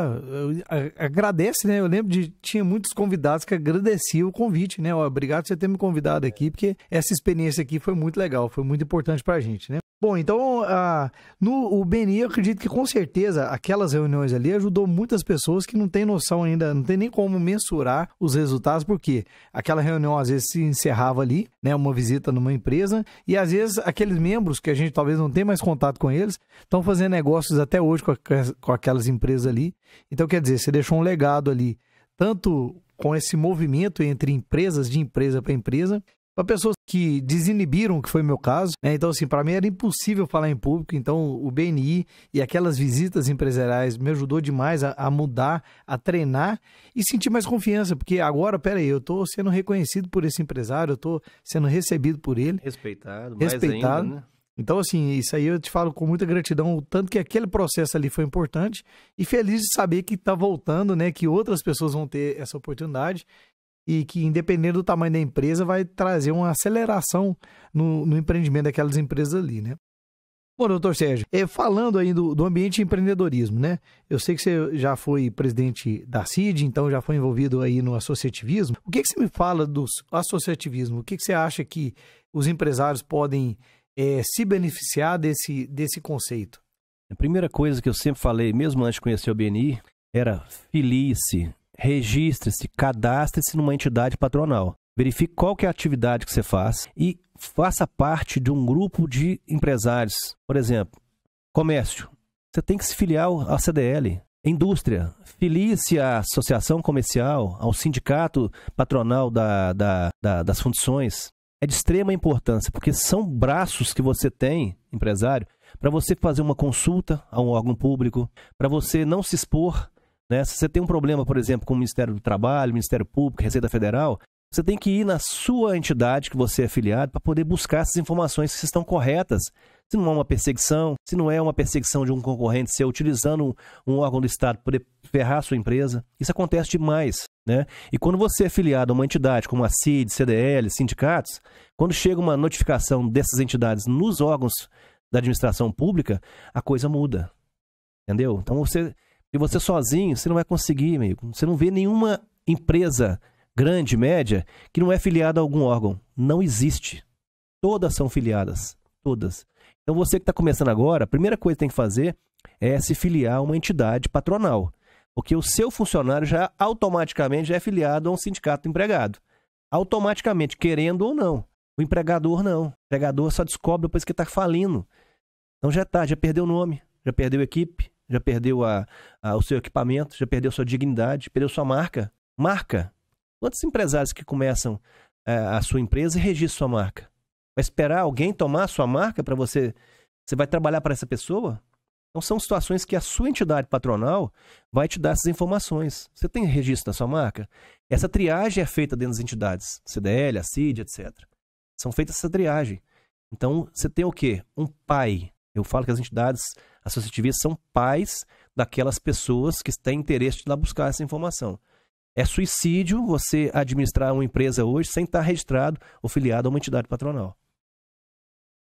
agradece, né? Eu lembro de tinha muitos convidados que agradeciam o convite, né? Ó, obrigado por você ter me convidado é. aqui, porque essa experiência aqui foi muito legal, foi muito importante pra gente, né? Bom, então, ah, no, o Beni, eu acredito que com certeza aquelas reuniões ali ajudou muitas pessoas que não têm noção ainda, não tem nem como mensurar os resultados, porque aquela reunião às vezes se encerrava ali, né, uma visita numa empresa, e às vezes aqueles membros que a gente talvez não tenha mais contato com eles, estão fazendo negócios até hoje com, a, com aquelas empresas ali. Então, quer dizer, você deixou um legado ali, tanto com esse movimento entre empresas, de empresa para empresa, para pessoas que desinibiram, que foi meu caso. Né? Então, assim, para mim era impossível falar em público. Então, o BNI e aquelas visitas empresariais me ajudou demais a, a mudar, a treinar e sentir mais confiança. Porque agora, peraí, eu estou sendo reconhecido por esse empresário, eu estou sendo recebido por ele. Respeitado, respeitado. Ainda, né? Então, assim, isso aí eu te falo com muita gratidão, o tanto que aquele processo ali foi importante e feliz de saber que está voltando, né? Que outras pessoas vão ter essa oportunidade e que, independente do tamanho da empresa, vai trazer uma aceleração no, no empreendimento daquelas empresas ali, né? Bom, doutor Sérgio, é, falando aí do, do ambiente empreendedorismo, né? Eu sei que você já foi presidente da CID, então já foi envolvido aí no associativismo. O que, que você me fala do associativismo? O que, que você acha que os empresários podem é, se beneficiar desse, desse conceito? A primeira coisa que eu sempre falei, mesmo antes de conhecer o BNI, era filie-se registre-se, cadastre-se numa entidade patronal. Verifique qual que é a atividade que você faz e faça parte de um grupo de empresários. Por exemplo, comércio. Você tem que se filiar à CDL. Indústria. Filie-se à associação comercial, ao sindicato patronal da, da, da, das fundições. É de extrema importância, porque são braços que você tem, empresário, para você fazer uma consulta a um órgão público, para você não se expor né? Se você tem um problema, por exemplo, com o Ministério do Trabalho, Ministério Público, Receita Federal, você tem que ir na sua entidade que você é afiliado para poder buscar essas informações se estão corretas. Se não é uma perseguição, se não é uma perseguição de um concorrente seu utilizando um órgão do Estado para poder ferrar a sua empresa, isso acontece demais. Né? E quando você é afiliado a uma entidade como a CID, CDL, sindicatos, quando chega uma notificação dessas entidades nos órgãos da administração pública, a coisa muda. Entendeu? Então você e você sozinho, você não vai conseguir, amigo. Você não vê nenhuma empresa grande, média, que não é filiada a algum órgão. Não existe. Todas são filiadas. Todas. Então você que está começando agora, a primeira coisa que tem que fazer é se filiar a uma entidade patronal. Porque o seu funcionário já automaticamente já é filiado a um sindicato empregado. Automaticamente, querendo ou não. O empregador não. O empregador só descobre depois que está falindo. Então já está, já perdeu o nome, já perdeu a equipe, já perdeu a, a, o seu equipamento, já perdeu sua dignidade, perdeu sua marca. Marca. Quantos empresários que começam a, é, a sua empresa e registram sua marca? Vai esperar alguém tomar a sua marca para você? Você vai trabalhar para essa pessoa? Então são situações que a sua entidade patronal vai te dar essas informações. Você tem registro da sua marca? Essa triagem é feita dentro das entidades, CDL, ACID, etc. São feitas essa triagem. Então você tem o quê? Um pai eu falo que as entidades associativistas são pais daquelas pessoas que têm interesse de ir lá buscar essa informação. É suicídio você administrar uma empresa hoje sem estar registrado ou filiado a uma entidade patronal.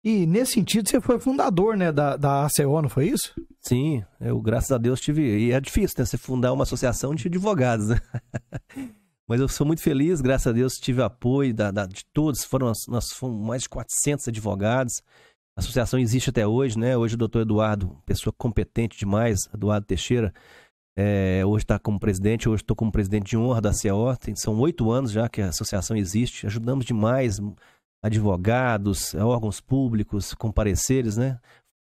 E nesse sentido, você foi fundador né, da, da ACO, não foi isso? Sim, eu, graças a Deus, tive. E é difícil, né? Você fundar uma associação de advogados, né? Mas eu sou muito feliz, graças a Deus, tive apoio da, da de todos. Foram nós fomos mais de 400 advogados a associação existe até hoje, né? Hoje o doutor Eduardo, pessoa competente demais, Eduardo Teixeira, é, hoje está como presidente, hoje estou como presidente de honra da CO. Tem, são oito anos já que a associação existe. Ajudamos demais advogados, órgãos públicos, com pareceres, né?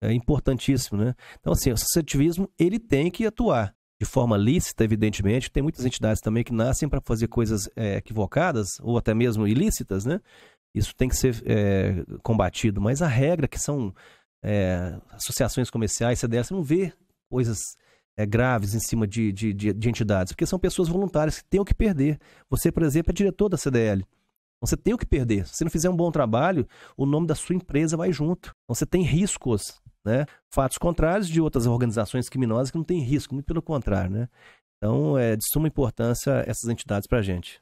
É importantíssimo, né? Então, assim, o associativismo, ele tem que atuar de forma lícita, evidentemente. Tem muitas entidades também que nascem para fazer coisas é, equivocadas ou até mesmo ilícitas, né? Isso tem que ser é, combatido. Mas a regra que são é, associações comerciais, CDS, não vê coisas é, graves em cima de, de, de, de, entidades, porque são pessoas voluntárias que têm o que perder. Você, por exemplo, é diretor da CDL. Então, você tem o que perder. Se não fizer um bom trabalho, o nome da sua empresa vai junto. Então, você tem riscos, né? Fatos contrários de outras organizações criminosas que não têm risco, muito pelo contrário, né? Então, é de suma importância essas entidades para a gente.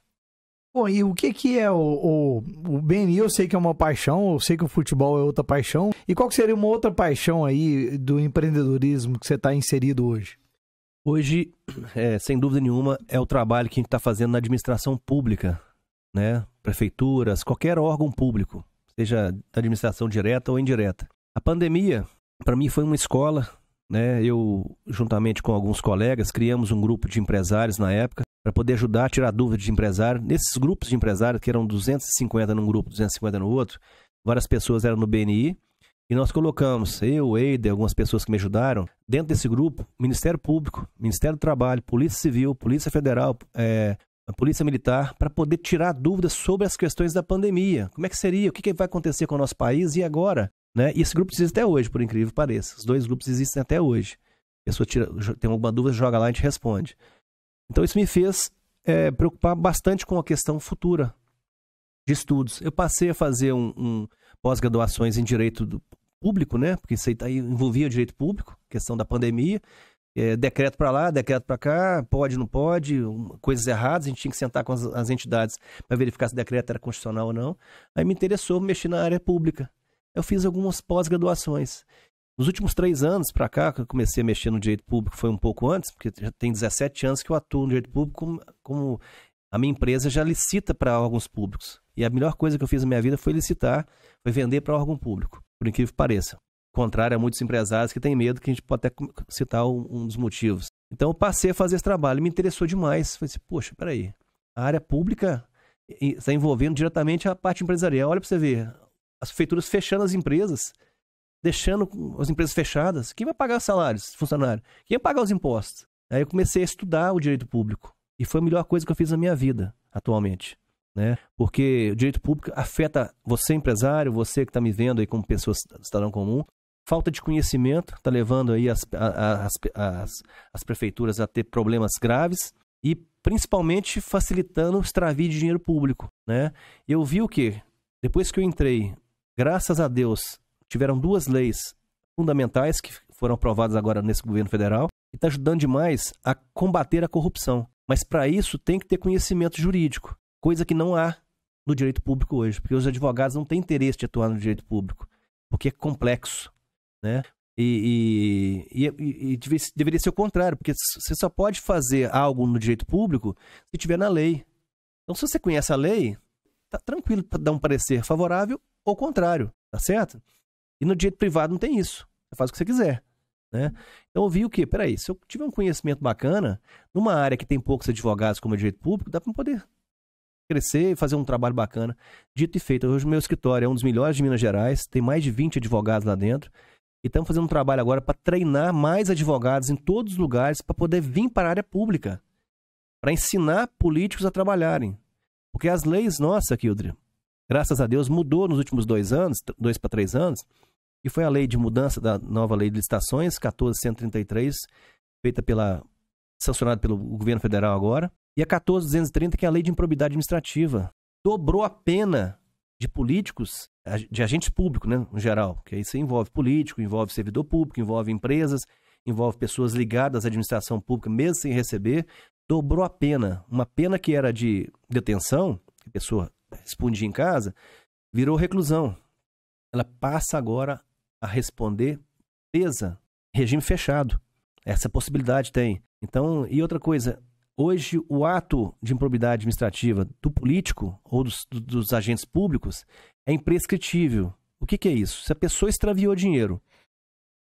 Bom, e o que que é o, o, o Eu sei que é uma paixão, eu sei que o futebol é outra paixão. E qual seria uma outra paixão aí do empreendedorismo que você está inserido hoje? Hoje, é, sem dúvida nenhuma, é o trabalho que a gente está fazendo na administração pública, né? Prefeituras, qualquer órgão público, seja da administração direta ou indireta. A pandemia, para mim, foi uma escola né, eu, juntamente com alguns colegas, criamos um grupo de empresários na época para poder ajudar a tirar dúvidas de empresário. Nesses grupos de empresários, que eram 250 num grupo, 250 no outro, várias pessoas eram no BNI, e nós colocamos, eu, Eider, algumas pessoas que me ajudaram, dentro desse grupo, Ministério Público, Ministério do Trabalho, Polícia Civil, Polícia Federal, é, Polícia Militar, para poder tirar dúvidas sobre as questões da pandemia. Como é que seria? O que, que vai acontecer com o nosso país? E agora? Né? E esse grupo existe até hoje, por incrível que pareça. Os dois grupos existem até hoje. A pessoa tira, tem alguma dúvida, joga lá e a gente responde. Então isso me fez é, preocupar bastante com a questão futura de estudos. Eu passei a fazer um, um pós-graduações em direito público, né? Porque isso aí, tá envolvia o direito público, questão da pandemia. É, decreto para lá, decreto para cá, pode, não pode, um, coisas erradas, a gente tinha que sentar com as, as entidades para verificar se o decreto era constitucional ou não. Aí me interessou mexer na área pública eu fiz algumas pós-graduações. Nos últimos três anos para cá, que eu comecei a mexer no direito público, foi um pouco antes, porque já tem 17 anos que eu atuo no direito público, como, como a minha empresa já licita para órgãos públicos. E a melhor coisa que eu fiz na minha vida foi licitar, foi vender para órgão público, por incrível que pareça. Contrário a muitos empresários que têm medo, que a gente pode até citar um, um dos motivos. Então eu passei a fazer esse trabalho, me interessou demais. Falei assim, poxa, peraí, a área pública está envolvendo diretamente a parte empresarial. Olha para você ver, as prefeituras fechando as empresas, deixando as empresas fechadas. Quem vai pagar os salários, funcionário? Quem vai pagar os impostos? Aí eu comecei a estudar o direito público. E foi a melhor coisa que eu fiz na minha vida, atualmente. Né? Porque o direito público afeta você, empresário, você que está me vendo aí como pessoa cidadão comum. Falta de conhecimento está levando aí as, as, as, as prefeituras a ter problemas graves e principalmente facilitando o extravio de dinheiro público, né? Eu vi o que depois que eu entrei graças a Deus, tiveram duas leis fundamentais que foram aprovadas agora nesse governo federal e está ajudando demais a combater a corrupção. Mas para isso tem que ter conhecimento jurídico, coisa que não há no direito público hoje, porque os advogados não têm interesse de atuar no direito público, porque é complexo, né? E, e, e, e deveria ser o contrário, porque você só pode fazer algo no direito público se tiver na lei. Então, se você conhece a lei, está tranquilo para dar um parecer favorável ou o contrário, tá certo? E no direito privado não tem isso. Você faz o que você quiser. Né? Então eu vi o que? Peraí, se eu tiver um conhecimento bacana, numa área que tem poucos advogados como é direito público, dá para poder crescer e fazer um trabalho bacana. Dito e feito, hoje o meu escritório é um dos melhores de Minas Gerais, tem mais de 20 advogados lá dentro. E estamos fazendo um trabalho agora para treinar mais advogados em todos os lugares para poder vir para a área pública, para ensinar políticos a trabalharem. Porque as leis nossas, Kildre, graças a Deus, mudou nos últimos dois anos, dois para três anos, e foi a lei de mudança da nova lei de licitações, 14133, feita pela. sancionada pelo governo federal agora, e a 14230, que é a lei de improbidade administrativa. Dobrou a pena de políticos, de agentes públicos, né, no geral, que aí isso envolve político, envolve servidor público, envolve empresas, envolve pessoas ligadas à administração pública, mesmo sem receber, dobrou a pena. Uma pena que era de detenção, que a pessoa respondia em casa, virou reclusão. Ela passa agora a responder presa, regime fechado. Essa possibilidade tem. Então, e outra coisa, hoje o ato de improbidade administrativa do político ou dos, dos agentes públicos é imprescritível. O que, que é isso? Se a pessoa extraviou dinheiro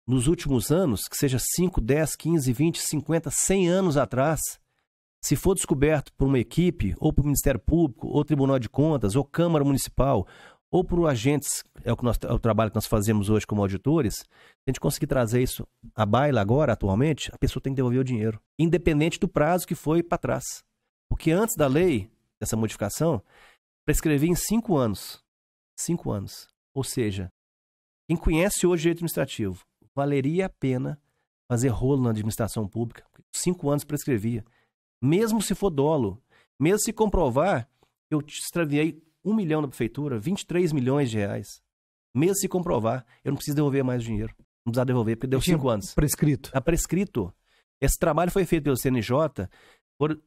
nos últimos anos, que seja 5, 10, 15, 20, 50, 100 anos atrás, se for descoberto por uma equipe, ou por Ministério Público, ou Tribunal de Contas, ou Câmara Municipal, ou por agentes, é o, que nós, é o trabalho que nós fazemos hoje como auditores, se a gente conseguir trazer isso à baila agora, atualmente, a pessoa tem que devolver o dinheiro, independente do prazo que foi para trás. Porque antes da lei, dessa modificação, prescrevia em cinco anos. Cinco anos. Ou seja, quem conhece hoje o direito administrativo, valeria a pena fazer rolo na administração pública. Cinco anos prescrevia mesmo se for dolo. Mesmo se comprovar, eu extraviei 1 milhão da prefeitura, 23 milhões de reais. Mesmo se comprovar, eu não preciso devolver mais dinheiro. Não precisa devolver, porque deu 5 anos. Prescrito. Está prescrito. Esse trabalho foi feito pelo CNJ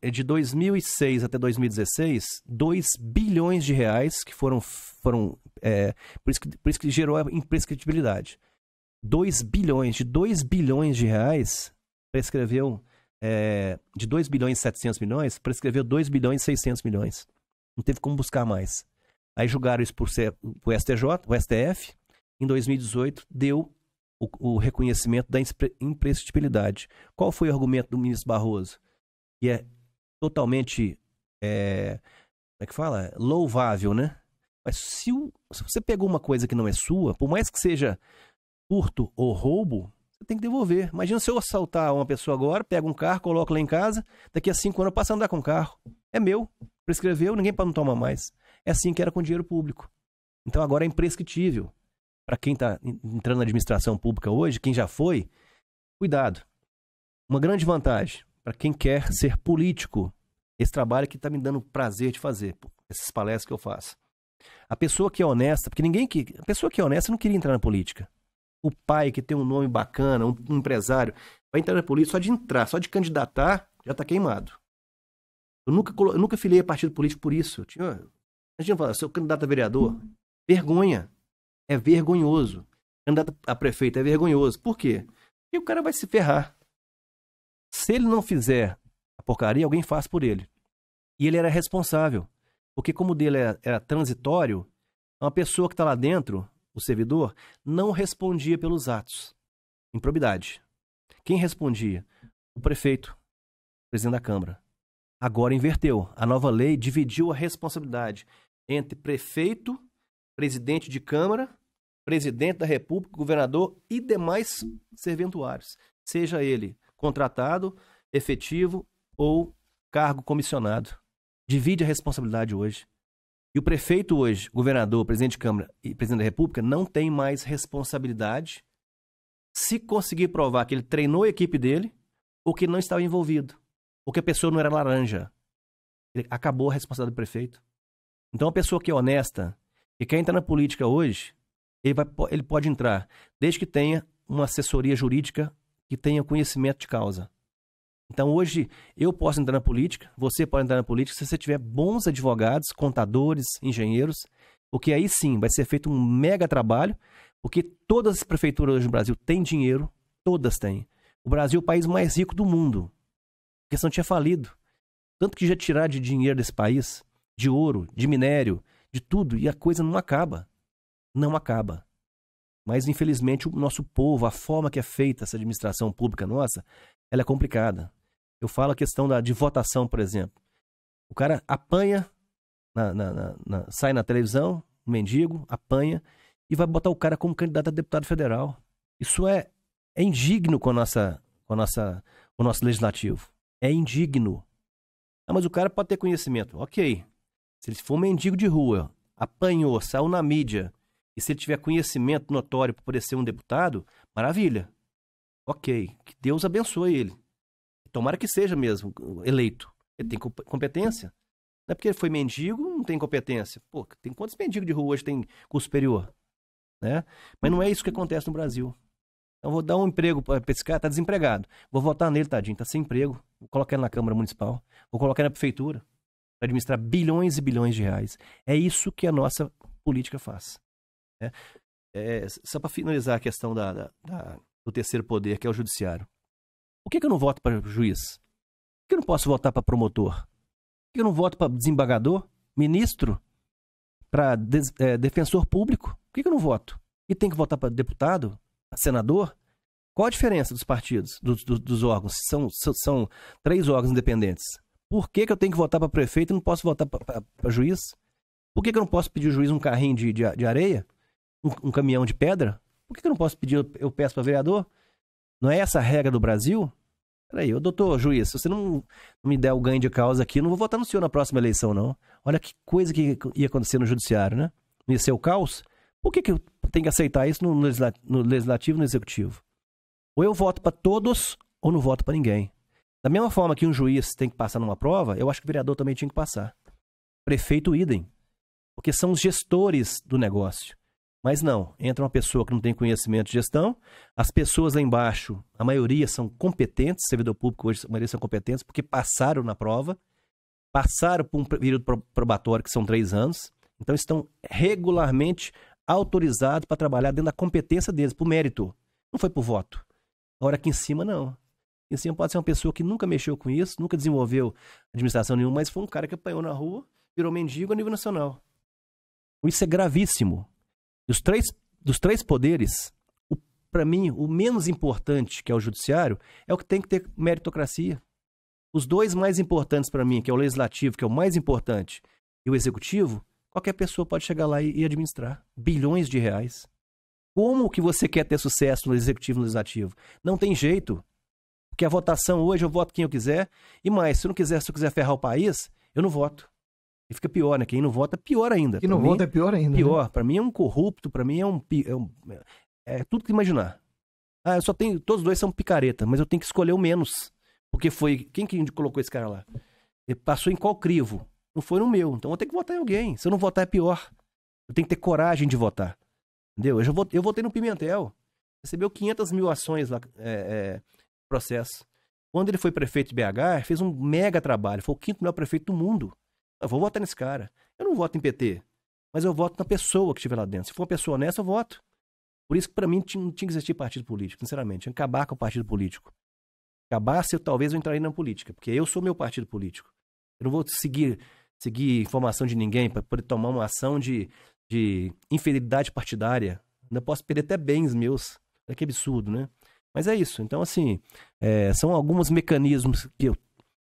é de 2006 até 2016, 2 bilhões de reais que foram. foram é, por, isso que, por isso que gerou a imprescritibilidade. 2 bilhões, de 2 bilhões de reais prescreveu é, de 2 bilhões e 700 milhões para escrever 2 bilhões e 600 milhões. Não teve como buscar mais. Aí julgaram isso por ser, o STJ, o STF. Em 2018, deu o, o reconhecimento da imprescindibilidade. Qual foi o argumento do ministro Barroso? Que é totalmente. É, como é que fala? Louvável, né? Mas se, o, se você pegou uma coisa que não é sua, por mais que seja furto ou roubo, você tem que devolver. Imagina se eu assaltar uma pessoa agora, pego um carro, coloco lá em casa, daqui a cinco anos eu passo a andar com o carro. É meu, prescreveu, ninguém não tomar mais. É assim que era com dinheiro público. Então agora é imprescritível. Para quem está entrando na administração pública hoje, quem já foi, cuidado. Uma grande vantagem para quem quer ser político, esse trabalho que está me dando prazer de fazer, essas palestras que eu faço. A pessoa que é honesta, porque ninguém que. A pessoa que é honesta não queria entrar na política o pai que tem um nome bacana, um, um empresário, vai entrar na política só de entrar, só de candidatar, já está queimado. Eu nunca, eu nunca filiei partido político por isso. Eu tinha, a gente fala, seu candidato a vereador, vergonha. É vergonhoso. Candidato a prefeito é vergonhoso. Por quê? Porque o cara vai se ferrar. Se ele não fizer a porcaria, alguém faz por ele. E ele era responsável. Porque como o dele era, é, era transitório, uma pessoa que está lá dentro o servidor, não respondia pelos atos. Improbidade. Quem respondia? O prefeito, o presidente da Câmara. Agora inverteu. A nova lei dividiu a responsabilidade entre prefeito, presidente de Câmara, presidente da República, governador e demais serventuários, seja ele contratado, efetivo ou cargo comissionado. Divide a responsabilidade hoje. E o prefeito hoje, governador, presidente de Câmara e presidente da República, não tem mais responsabilidade se conseguir provar que ele treinou a equipe dele ou que não estava envolvido, ou que a pessoa não era laranja. Ele acabou a responsabilidade do prefeito. Então, a pessoa que é honesta e quer entrar na política hoje, ele, vai, ele pode entrar, desde que tenha uma assessoria jurídica que tenha conhecimento de causa. Então hoje eu posso entrar na política, você pode entrar na política se você tiver bons advogados, contadores, engenheiros, porque aí sim vai ser feito um mega trabalho, porque todas as prefeituras hoje no Brasil têm dinheiro, todas têm. O Brasil é o país mais rico do mundo, porque senão tinha falido. Tanto que já tirar de dinheiro desse país, de ouro, de minério, de tudo, e a coisa não acaba. Não acaba. Mas, infelizmente, o nosso povo, a forma que é feita essa administração pública nossa, ela é complicada. Eu falo a questão da, de votação, por exemplo. O cara apanha, na, na, na, sai na televisão, um mendigo, apanha, e vai botar o cara como candidato a deputado federal. Isso é, é indigno com, a nossa, com, a nossa, com o nosso legislativo. É indigno. Ah, mas o cara pode ter conhecimento. Ok. Se ele for um mendigo de rua, apanhou, saiu na mídia, e se ele tiver conhecimento notório para poder ser um deputado, maravilha. Ok, que Deus abençoe ele. Tomara que seja mesmo eleito. Ele tem competência. Não é porque ele foi mendigo, não tem competência. Pô, tem quantos mendigos de rua hoje tem curso superior? Né? Mas não é isso que acontece no Brasil. Então vou dar um emprego para esse cara, tá desempregado. Vou votar nele, tadinho, tá sem emprego. Vou colocar ele na Câmara Municipal, vou colocar ele na prefeitura para administrar bilhões e bilhões de reais. É isso que a nossa política faz. Né? É, só para finalizar a questão da, da, da do terceiro poder, que é o judiciário. Por que, que eu não voto para juiz? Por que eu não posso votar para promotor? Por que eu não voto para desembargador, ministro, para des, é, defensor público? Por que, que eu não voto? E tem que votar para deputado, pra senador? Qual a diferença dos partidos, do, do, dos órgãos? São, são, são, três órgãos independentes. Por que, que eu tenho que votar para prefeito e não posso votar para juiz? Por que, que eu não posso pedir ao juiz um carrinho de, de, de areia? Um, um caminhão de pedra? Por que eu não posso pedir, eu peço para vereador? Não é essa a regra do Brasil? Peraí, ô doutor juiz, se você não me der o ganho de causa aqui, não vou votar no senhor na próxima eleição, não. Olha que coisa que ia acontecer no judiciário, né? Não ia ser o caos? Por que, que eu tenho que aceitar isso no, no legislativo e no executivo? Ou eu voto para todos ou não voto para ninguém. Da mesma forma que um juiz tem que passar numa prova, eu acho que o vereador também tinha que passar. Prefeito idem. Porque são os gestores do negócio. Mas não, entra uma pessoa que não tem conhecimento de gestão, as pessoas lá embaixo, a maioria são competentes, servidor público hoje, a maioria são competentes, porque passaram na prova, passaram por um período probatório que são três anos, então estão regularmente autorizados para trabalhar dentro da competência deles, por mérito, não foi por voto. Agora aqui em cima, não. Aqui em cima pode ser uma pessoa que nunca mexeu com isso, nunca desenvolveu administração nenhuma, mas foi um cara que apanhou na rua, virou mendigo a nível nacional. Isso é gravíssimo os três, dos três poderes, para mim, o menos importante, que é o judiciário, é o que tem que ter meritocracia. Os dois mais importantes para mim, que é o legislativo, que é o mais importante, e o executivo, qualquer pessoa pode chegar lá e, administrar bilhões de reais. Como que você quer ter sucesso no executivo e no legislativo? Não tem jeito. Porque a votação hoje eu voto quem eu quiser, e mais, se eu não quiser, se eu quiser ferrar o país, eu não voto. E fica pior, né? Quem não vota, pior ainda. Quem não pra vota mim, é pior ainda. Né? Pior. Né? Para mim é um corrupto, para mim é um, é um, É tudo que imaginar. Ah, eu só tenho. Todos dois são picareta, mas eu tenho que escolher o menos. Porque foi. Quem que colocou esse cara lá? Ele passou em qual crivo? Não foi no meu. Então eu tenho que votar em alguém. Se eu não votar, é pior. Eu tenho que ter coragem de votar. Entendeu? Eu, já votei, eu votei no Pimentel. Recebeu 500 mil ações lá. É, é, processo. Quando ele foi prefeito de BH, fez um mega trabalho. Foi o quinto melhor prefeito do mundo. Eu vou votar nesse cara. Eu não voto em PT, mas eu voto na pessoa que estiver lá dentro. Se for uma pessoa honesta, eu voto. Por isso que para mim não tinha que existir partido político, sinceramente. Tinha que acabar com o partido político. Acabar se eu, talvez eu entraria na política, porque eu sou meu partido político. Eu não vou seguir seguir informação de ninguém para poder tomar uma ação de, de infidelidade partidária. Ainda posso perder até bens meus. Olha que absurdo, né? Mas é isso. Então, assim, é, são alguns mecanismos que eu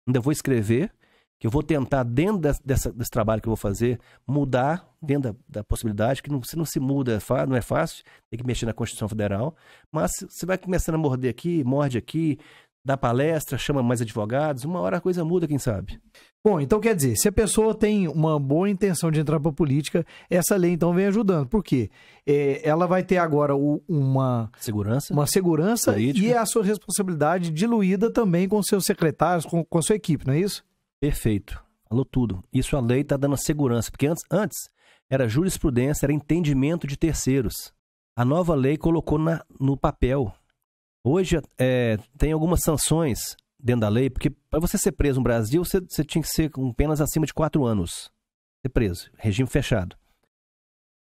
ainda vou escrever que eu vou tentar, dentro dessa, desse trabalho que eu vou fazer, mudar, dentro da, da possibilidade, que não, se não se muda, é não é fácil, tem que mexer na Constituição Federal, mas você vai começando a morder aqui, morde aqui, dá palestra, chama mais advogados, uma hora a coisa muda, quem sabe. Bom, então quer dizer, se a pessoa tem uma boa intenção de entrar para a política, essa lei então vem ajudando. Por quê? É, ela vai ter agora o, uma segurança, uma segurança e a sua responsabilidade diluída também com seus secretários, com, com a sua equipe, não é isso? Perfeito. Falou tudo. Isso a lei está dando segurança, porque antes, antes era jurisprudência, era entendimento de terceiros. A nova lei colocou na, no papel. Hoje é, tem algumas sanções dentro da lei, porque para você ser preso no Brasil, você, você, tinha que ser com penas acima de quatro anos. Ser preso, regime fechado.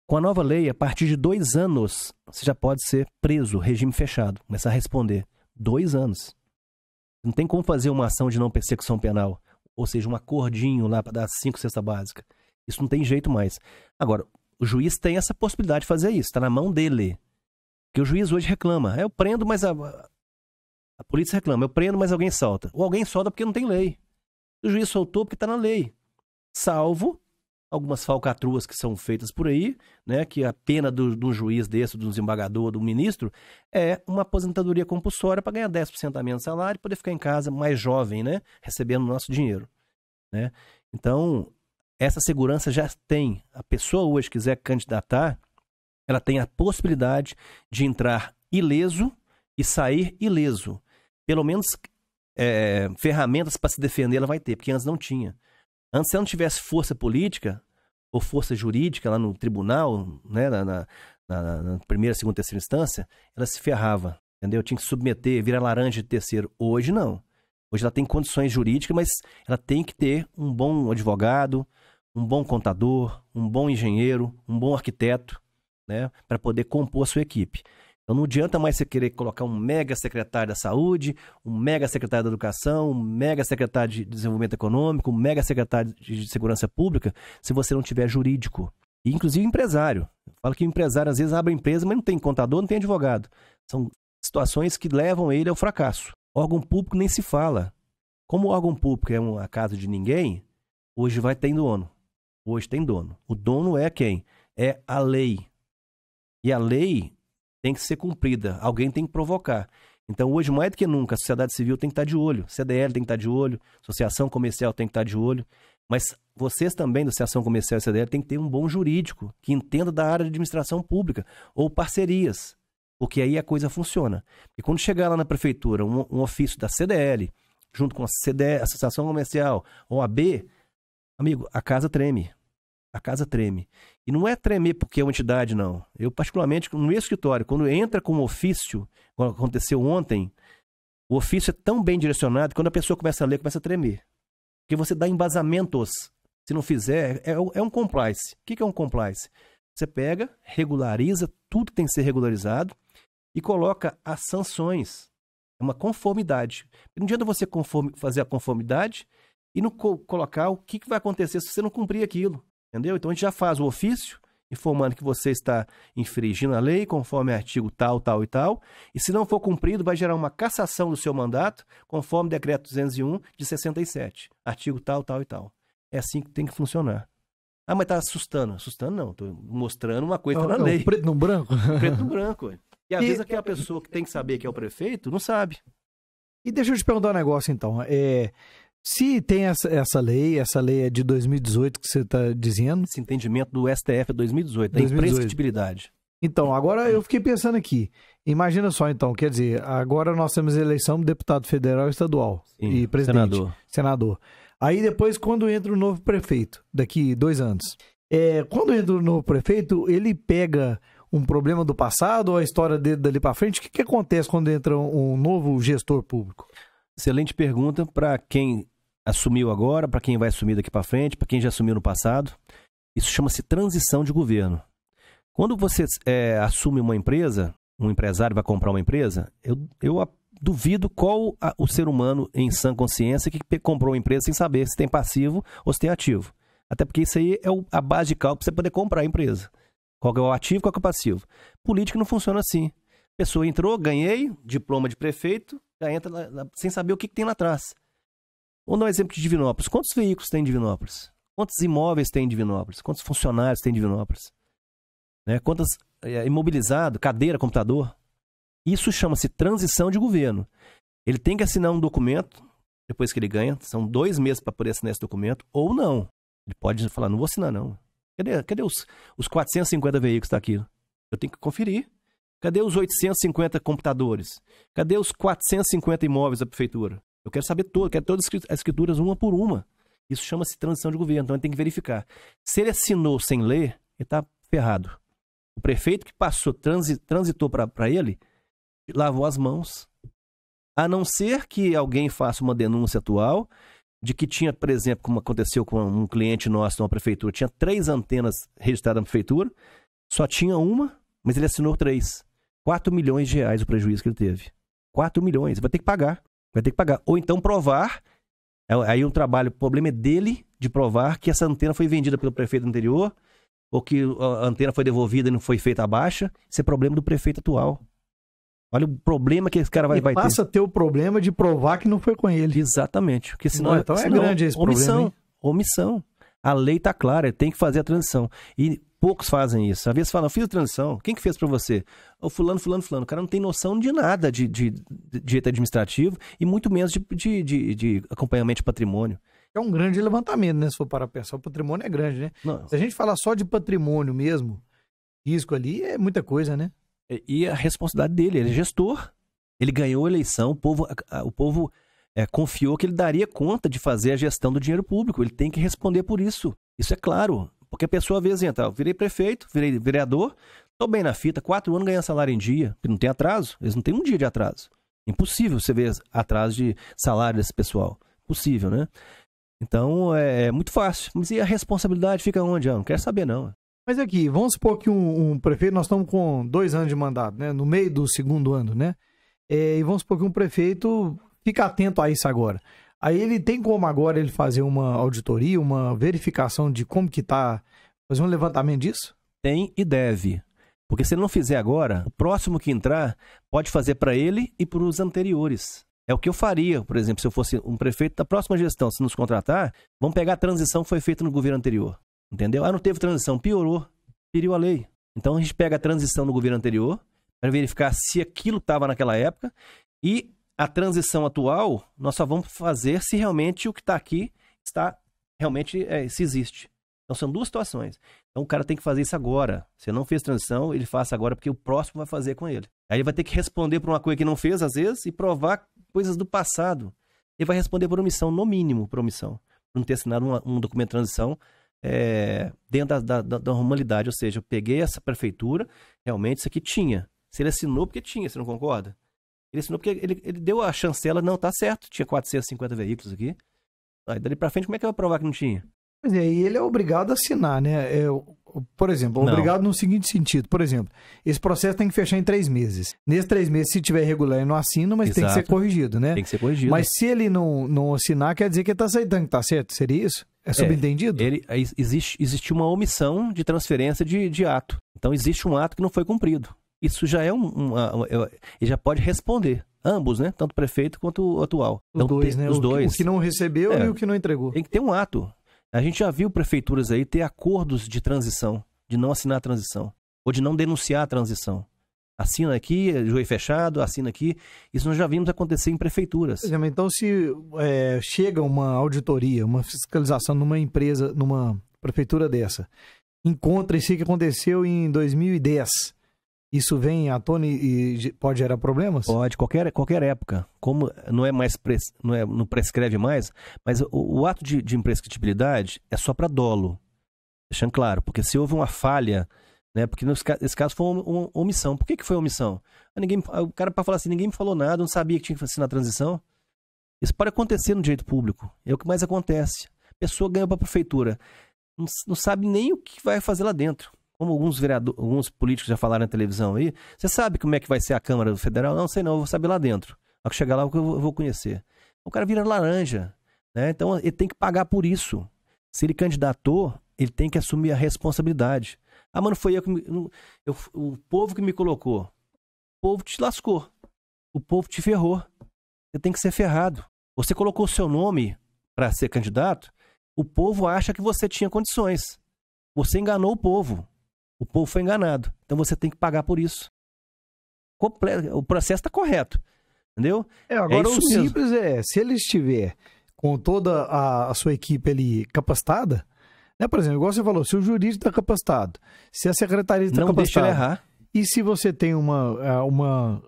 Com a nova lei, a partir de dois anos, você já pode ser preso, regime fechado. Começar a responder. Dois anos. Não tem como fazer uma ação de não persecução penal ou seja, um acordinho lá para dar cinco cesta básica. Isso não tem jeito mais. Agora, o juiz tem essa possibilidade de fazer isso, está na mão dele. Que o juiz hoje reclama. Ah, eu prendo, mas a, a polícia reclama. Eu prendo, mas alguém solta. Ou alguém solta porque não tem lei. O juiz soltou porque está na lei. Salvo algumas falcatruas que são feitas por aí, né, que a pena do, do juiz desse, do desembargador, do ministro, é uma aposentadoria compulsória para ganhar 10% a menos salário e poder ficar em casa mais jovem, né, recebendo nosso dinheiro, né? Então, essa segurança já tem. A pessoa hoje quiser candidatar, ela tem a possibilidade de entrar ileso e sair ileso. Pelo menos é, ferramentas para se defender ela vai ter, porque antes não tinha. Antes se ela não tivesse força política ou força jurídica lá no tribunal, né, na, na, na primeira, segunda, terceira instância, ela se ferrava, entendeu? Tinha que submeter, virar laranja de terceiro. Hoje não. Hoje ela tem condições jurídicas, mas ela tem que ter um bom advogado, um bom contador, um bom engenheiro, um bom arquiteto, né, para poder compor a sua equipe. Então não adianta mais você querer colocar um mega secretário da saúde, um mega secretário da educação, um mega secretário de desenvolvimento econômico, um mega secretário de segurança pública, se você não tiver jurídico. E, inclusive empresário. Eu falo que o empresário às vezes abre empresa, mas não tem contador, não tem advogado. São situações que levam ele ao fracasso. órgão público nem se fala. Como o órgão público é uma casa de ninguém, hoje vai ter dono. Hoje tem dono. O dono é quem? É a lei. E a lei tem que ser cumprida, alguém tem que provocar. Então, hoje, mais do que nunca, a sociedade civil tem que estar tá de olho, CDL tem que estar tá de olho, associação comercial tem que estar tá de olho, mas vocês também, da Associação Comercial e CDL, tem que ter um bom jurídico que entenda da área de administração pública ou parcerias, porque aí a coisa funciona. E quando chegar lá na prefeitura um, um ofício da CDL, junto com a CDL, Associação Comercial ou a B, amigo, a casa treme. A casa treme. E não é tremer porque é uma entidade, não. Eu, particularmente, no meu escritório, quando entra com um ofício, como aconteceu ontem, o ofício é tão bem direcionado que quando a pessoa começa a ler, começa a tremer. Porque você dá embasamentos. Se não fizer, é, é um é complice. O que é um complice? Você pega, regulariza tudo que tem que ser regularizado e coloca as sanções. É uma conformidade. Não adianta você conforme, fazer a conformidade e não co colocar o que, que vai acontecer se você não cumprir aquilo. Entendeu? Então a gente já faz o ofício informando que você está infringindo a lei conforme artigo tal, tal e tal, e se não for cumprido, vai gerar uma cassação do seu mandato conforme decreto 201 de 67, artigo tal, tal e tal. É assim que tem que funcionar. Ah, mas tá assustando. Assustando não, tô mostrando uma coisa na não, é, é lei. Preto no branco. Preto no branco. E às e... vezes aquela pessoa que tem que saber que é o prefeito, não sabe. E deixa eu te perguntar um negócio então. É, se tem essa, essa lei, essa lei é de 2018 que você está dizendo. Esse entendimento do STF é 2018, da 2018. imprescritibilidade. Então, agora eu fiquei pensando aqui. Imagina só, então, quer dizer, agora nós temos eleição de deputado federal e estadual Sim, e presidente, senador. senador. Aí depois, quando entra o novo prefeito, daqui dois anos, é, quando entra o novo prefeito, ele pega um problema do passado ou a história dele dali para frente? O que, que acontece quando entra um novo gestor público? Excelente pergunta para quem assumiu agora, para quem vai assumir daqui para frente, para quem já assumiu no passado. Isso chama-se transição de governo. Quando você é, assume uma empresa, um empresário vai comprar uma empresa, eu, eu duvido qual a, o ser humano em sã consciência que comprou uma empresa sem saber se tem passivo ou se tem ativo. Até porque isso aí é o, a base de cálculo para você poder comprar a empresa. Qual é o ativo, qual é o passivo. Política não funciona assim. pessoa entrou, ganhei, diploma de prefeito, já entra lá, sem saber o que, que tem lá atrás. Vamos dar um exemplo de Divinópolis. Quantos veículos tem em Divinópolis? Quantos imóveis tem em Divinópolis? Quantos funcionários tem em Divinópolis? Né? Quantas é, imobilizado, cadeira, computador? Isso chama-se transição de governo. Ele tem que assinar um documento depois que ele ganha. São dois meses para poder assinar esse documento, ou não. Ele pode falar, não vou assinar, não. Cadê, cadê os, os 450 veículos daqui? Tá Eu tenho que conferir. Cadê os 850 computadores? Cadê os 450 imóveis da prefeitura? Eu quero saber tudo, quero todas as escrituras uma por uma. Isso chama-se transição de governo, então ele tem que verificar. Se ele assinou sem ler, ele está ferrado. O prefeito que passou, transi, transitou para ele, lavou as mãos. A não ser que alguém faça uma denúncia atual de que tinha, por exemplo, como aconteceu com um cliente nosso numa prefeitura, tinha três antenas registradas na prefeitura, só tinha uma, mas ele assinou três. 4 milhões de reais o prejuízo que ele teve. 4 milhões, vai ter que pagar. Vai ter que pagar. Ou então provar. É, aí um trabalho, o problema é dele de provar que essa antena foi vendida pelo prefeito anterior, ou que a antena foi devolvida e não foi feita a baixa. Isso é problema do prefeito atual. Olha o problema que esse cara vai, e vai passa ter. passa a ter o problema de provar que não foi com ele. Exatamente. Porque senão, não, então é senão, grande esse omissão, problema. Hein? Omissão. A lei está clara, tem que fazer a transição. E poucos fazem isso. Às vezes falam, fiz a transição, quem que fez para você? O fulano, fulano, fulano. O cara não tem noção de nada de, de, de direito administrativo e muito menos de, de, de, de acompanhamento de patrimônio é um grande levantamento, né? Se for para pensar, o patrimônio é grande, né? Não. Se a gente falar só de patrimônio mesmo, risco ali é muita coisa, né? E a responsabilidade dele, ele é gestor. Ele ganhou a eleição, o povo, o povo é, confiou que ele daria conta de fazer a gestão do dinheiro público. Ele tem que responder por isso. Isso é claro. Porque a pessoa vê assim, tá, virei prefeito, virei vereador, tô bem na fita, quatro anos ganhando salário em dia, que não tem atraso, eles não têm um dia de atraso. Impossível você ver atraso de salário desse pessoal. Possível, né? Então é, é muito fácil. Mas e a responsabilidade fica onde? Ah, não quero saber, não. Mas aqui, vamos supor que um, um prefeito, nós estamos com dois anos de mandato, né? No meio do segundo ano, né? É, e vamos supor que um prefeito Fica atento a isso agora. Aí ele tem como agora ele fazer uma auditoria, uma verificação de como que tá, fazer um levantamento disso? Tem e deve. Porque se ele não fizer agora, o próximo que entrar pode fazer para ele e para os anteriores. É o que eu faria, por exemplo, se eu fosse um prefeito da próxima gestão, se nos contratar, vamos pegar a transição que foi feita no governo anterior. Entendeu? Ah, não teve transição, piorou, feriu a lei. Então a gente pega a transição no governo anterior para verificar se aquilo estava naquela época e a transição atual, nós só vamos fazer se realmente o que está aqui está realmente é, se existe. Então são duas situações. Então o cara tem que fazer isso agora. Se não fez transição, ele faça agora porque o próximo vai fazer com ele. Aí ele vai ter que responder por uma coisa que não fez às vezes e provar coisas do passado. Ele vai responder por omissão, no mínimo por omissão, por não ter assinado uma, um documento de transição é, dentro da, da, da normalidade. Ou seja, eu peguei essa prefeitura, realmente isso aqui tinha. Se ele assinou porque tinha, você não concorda? Ele assinou porque ele, ele deu a chancela, não, tá certo, tinha 450 veículos aqui. Aí dali pra frente, como é que eu ia provar que não tinha? Mas aí é, ele é obrigado a assinar, né? É, por exemplo, obrigado no seguinte sentido. Por exemplo, esse processo tem que fechar em três meses. Nesses três meses, se tiver irregular, ele não assina, mas Exato. tem que ser corrigido, né? Tem que ser corrigido. Mas se ele não, não assinar, quer dizer que ele tá aceitando que tá certo? Seria isso? É, é subentendido? É, ele, existe, existe uma omissão de transferência de, de ato. Então, existe um ato que não foi cumprido. Isso já é um, uma, ah, ele já pode responder ambos, né? Tanto o prefeito quanto o atual. Os então, dois, tem, né? Os o dois. Que, o que não recebeu é. e o que não entregou. Tem que ter um ato. A gente já viu prefeituras aí ter acordos de transição, de não assinar a transição, ou de não denunciar a transição. Assina aqui, é, joelho fechado, assina aqui. Isso nós já vimos acontecer em prefeituras. É, então, se é, chega uma auditoria, uma fiscalização numa empresa, numa prefeitura dessa, encontra-se o que aconteceu em 2010 isso vem à tona e, pode gerar problemas? Pode, qualquer, qualquer época. Como não é mais pres, não, é, não prescreve mais, mas o, o ato de, de, imprescritibilidade é só para dolo. Deixando claro, porque se houve uma falha, né? Porque nesse caso foi uma, uma omissão. Por que, que foi omissão? Ah, ninguém, ah, o cara para falar assim, ninguém me falou nada, não sabia que tinha que fazer na transição. Isso pode acontecer no direito público. É o que mais acontece. A pessoa ganha para a prefeitura. Não, não sabe nem o que vai fazer lá dentro como alguns vereadores, alguns políticos já falaram na televisão aí, você sabe como é que vai ser a Câmara Federal? Não, sei não, eu vou saber lá dentro. Ao chegar lá, eu vou conhecer. O cara vira laranja, né? Então ele tem que pagar por isso. Se ele candidatou, ele tem que assumir a responsabilidade. Ah, mano, foi eu que me, eu, o povo que me colocou. O povo te lascou. O povo te ferrou. Você tem que ser ferrado. Você colocou seu nome para ser candidato, o povo acha que você tinha condições. Você enganou o povo. O povo foi enganado. Então você tem que pagar por isso. O processo está correto. Entendeu? É, é agora é o simples mesmo. é, se ele estiver com toda a, a sua equipe ali capacitada, né? Por exemplo, igual você falou, se o jurídico está capacitado, se a secretaria está capacitada. deixa ele errar. E se você tem uma, é, uma,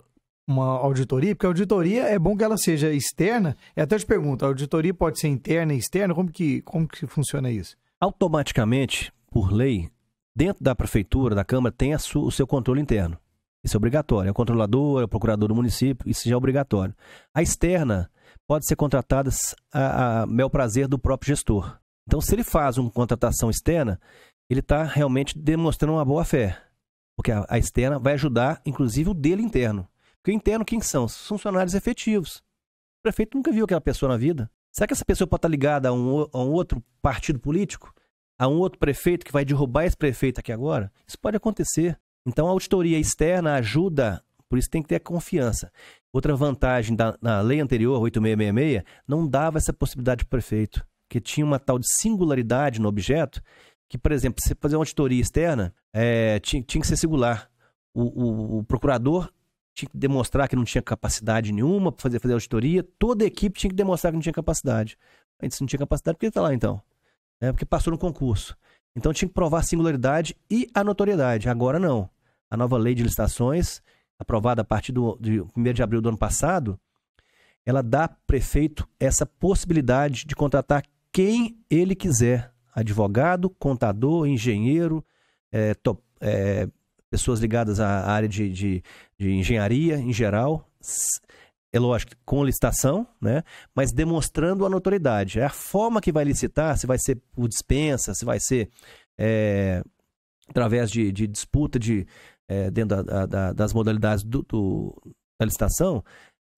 uma auditoria, porque a auditoria é bom que ela seja externa. Eu até te pergunto, a auditoria pode ser interna e externa? Como que, como que funciona isso? Automaticamente, por lei, dentro da prefeitura, da Câmara, tem o seu controle interno. Isso é obrigatório. É o controlador, é o procurador do município, isso já é obrigatório. A externa pode ser contratada a, a mel é prazer do próprio gestor. Então, se ele faz uma contratação externa, ele está realmente demonstrando uma boa fé. Porque a, a, externa vai ajudar, inclusive, o dele interno. Porque o interno, quem são? Funcionários efetivos. O prefeito nunca viu aquela pessoa na vida. Será que essa pessoa pode estar ligada a um, a um outro partido político? a um outro prefeito que vai derrubar esse prefeito aqui agora? Isso pode acontecer. Então a auditoria externa ajuda, por isso tem que ter confiança. Outra vantagem da, na lei anterior, 8666, não dava essa possibilidade para o prefeito, que tinha uma tal de singularidade no objeto, que, por exemplo, se fazer uma auditoria externa, é, tinha, tinha, que ser singular. O, o, o, procurador tinha que demonstrar que não tinha capacidade nenhuma para fazer, fazer a auditoria, toda a equipe tinha que demonstrar que não tinha capacidade. A gente não tinha capacidade, por que está lá então? né, porque passou no concurso. Então tinha que provar a singularidade e a notoriedade. Agora não. A nova lei de licitações, aprovada a partir do, de 1 de abril do ano passado, ela dá ao prefeito essa possibilidade de contratar quem ele quiser: advogado, contador, engenheiro, é, top, é, pessoas ligadas à área de, de, de engenharia em geral, é lógico, com licitação, né? mas demonstrando a notoriedade. É a forma que vai licitar, se vai ser por dispensa, se vai ser é, através de, de, disputa de, é, dentro da, da, das modalidades do, do, da licitação,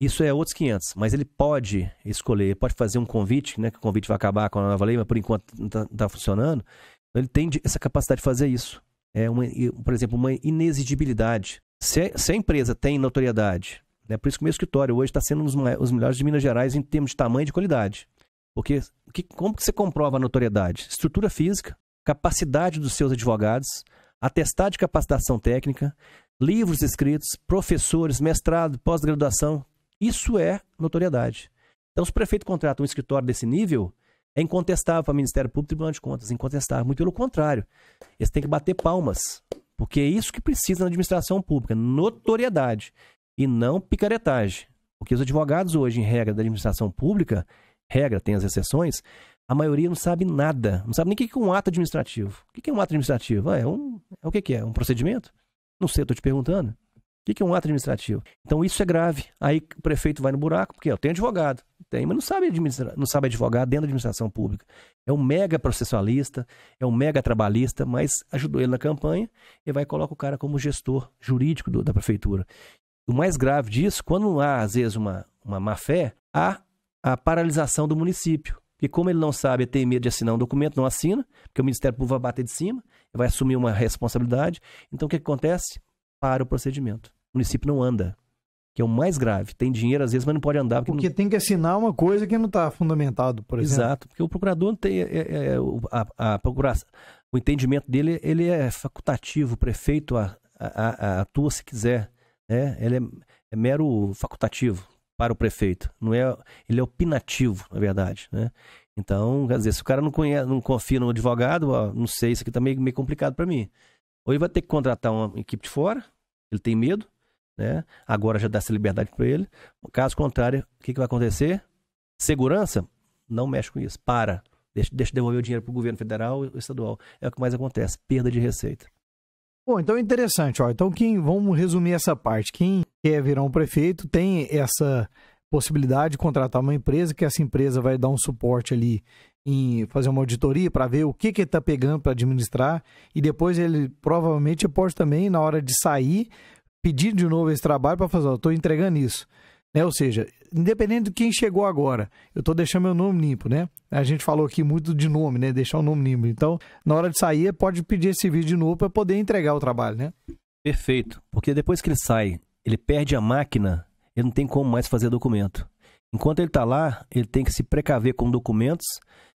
isso é outros 500. Mas ele pode escolher, pode fazer um convite, né? que o convite vai acabar com a nova lei, mas por enquanto não está tá funcionando. Então, ele tem essa capacidade de fazer isso. É uma, por exemplo, uma inexigibilidade. se, se a empresa tem notoriedade né? Por isso que o meu escritório hoje está sendo um dos os melhores de Minas Gerais em termos de tamanho e de qualidade. Porque que, como que você comprova a notoriedade? Estrutura física, capacidade dos seus advogados, atestado de capacitação técnica, livros escritos, professores, mestrado, pós-graduação. Isso é notoriedade. Então, se o prefeito contrata um escritório desse nível, é incontestável para o Ministério Público e Tribunal de Contas, incontestável. Muito pelo contrário, eles têm que bater palmas, porque é isso que precisa na administração pública, notoriedade e não picaretagem. Porque os advogados hoje, em regra da administração pública, regra tem as exceções, a maioria não sabe nada, não sabe nem o que é um ato administrativo. O que é um ato administrativo? Ah, é um, é o que é? Um procedimento? Não sei, estou te perguntando. O que é um ato administrativo? Então isso é grave. Aí o prefeito vai no buraco, porque eu tenho advogado. Tem, mas não sabe, administrar, não sabe advogar dentro da administração pública. É um mega processualista, é um mega trabalhista, mas ajudou ele na campanha e vai colocar o cara como gestor jurídico do, da prefeitura. O mais grave disso, quando há, às vezes, uma, uma má fé, há a paralisação do município. E como ele não sabe, tem medo de assinar um documento, não assina, porque o Ministério Público vai bater de cima, vai assumir uma responsabilidade. Então o que acontece? Para o procedimento. O município não anda. Que é o mais grave. Tem dinheiro às vezes, mas não pode andar. Porque, porque não... tem que assinar uma coisa que não está fundamentado, por exemplo. Exato, porque o procurador tem. É, é, é a, a procuração, o entendimento dele ele é facultativo, o prefeito a, a, a, atua se quiser né? Ele é, é mero facultativo para o prefeito, não é, ele é opinativo, na verdade, né? Então, quer dizer, se o cara não, conhece, não confia no advogado, ó, não sei, isso aqui também tá meio, meio complicado para mim. Ou ele vai ter que contratar uma equipe de fora, ele tem medo, né? Agora já dá essa liberdade para ele. Caso contrário, o que, que vai acontecer? Segurança? Não mexe com isso. Para. Deixa, deixa devolver o dinheiro para o governo federal ou estadual. É o que mais acontece. Perda de receita. Bom, então é interessante, ó. Então quem, vamos resumir essa parte. Quem quer virar um prefeito tem essa possibilidade de contratar uma empresa, que essa empresa vai dar um suporte ali em fazer uma auditoria para ver o que, que ele está pegando para administrar e depois ele provavelmente pode também, na hora de sair, pedir de novo esse trabalho para fazer, estou entregando isso. Né? Ou seja, independente de quem chegou agora, eu estou deixando meu nome limpo, né? A gente falou aqui muito de nome, né? Deixar o nome limpo. Então, na hora de sair, pode pedir esse vídeo de novo para poder entregar o trabalho, né? Perfeito. Porque depois que ele sai, ele perde a máquina, ele não tem como mais fazer documento. Enquanto ele está lá, ele tem que se precaver com documentos,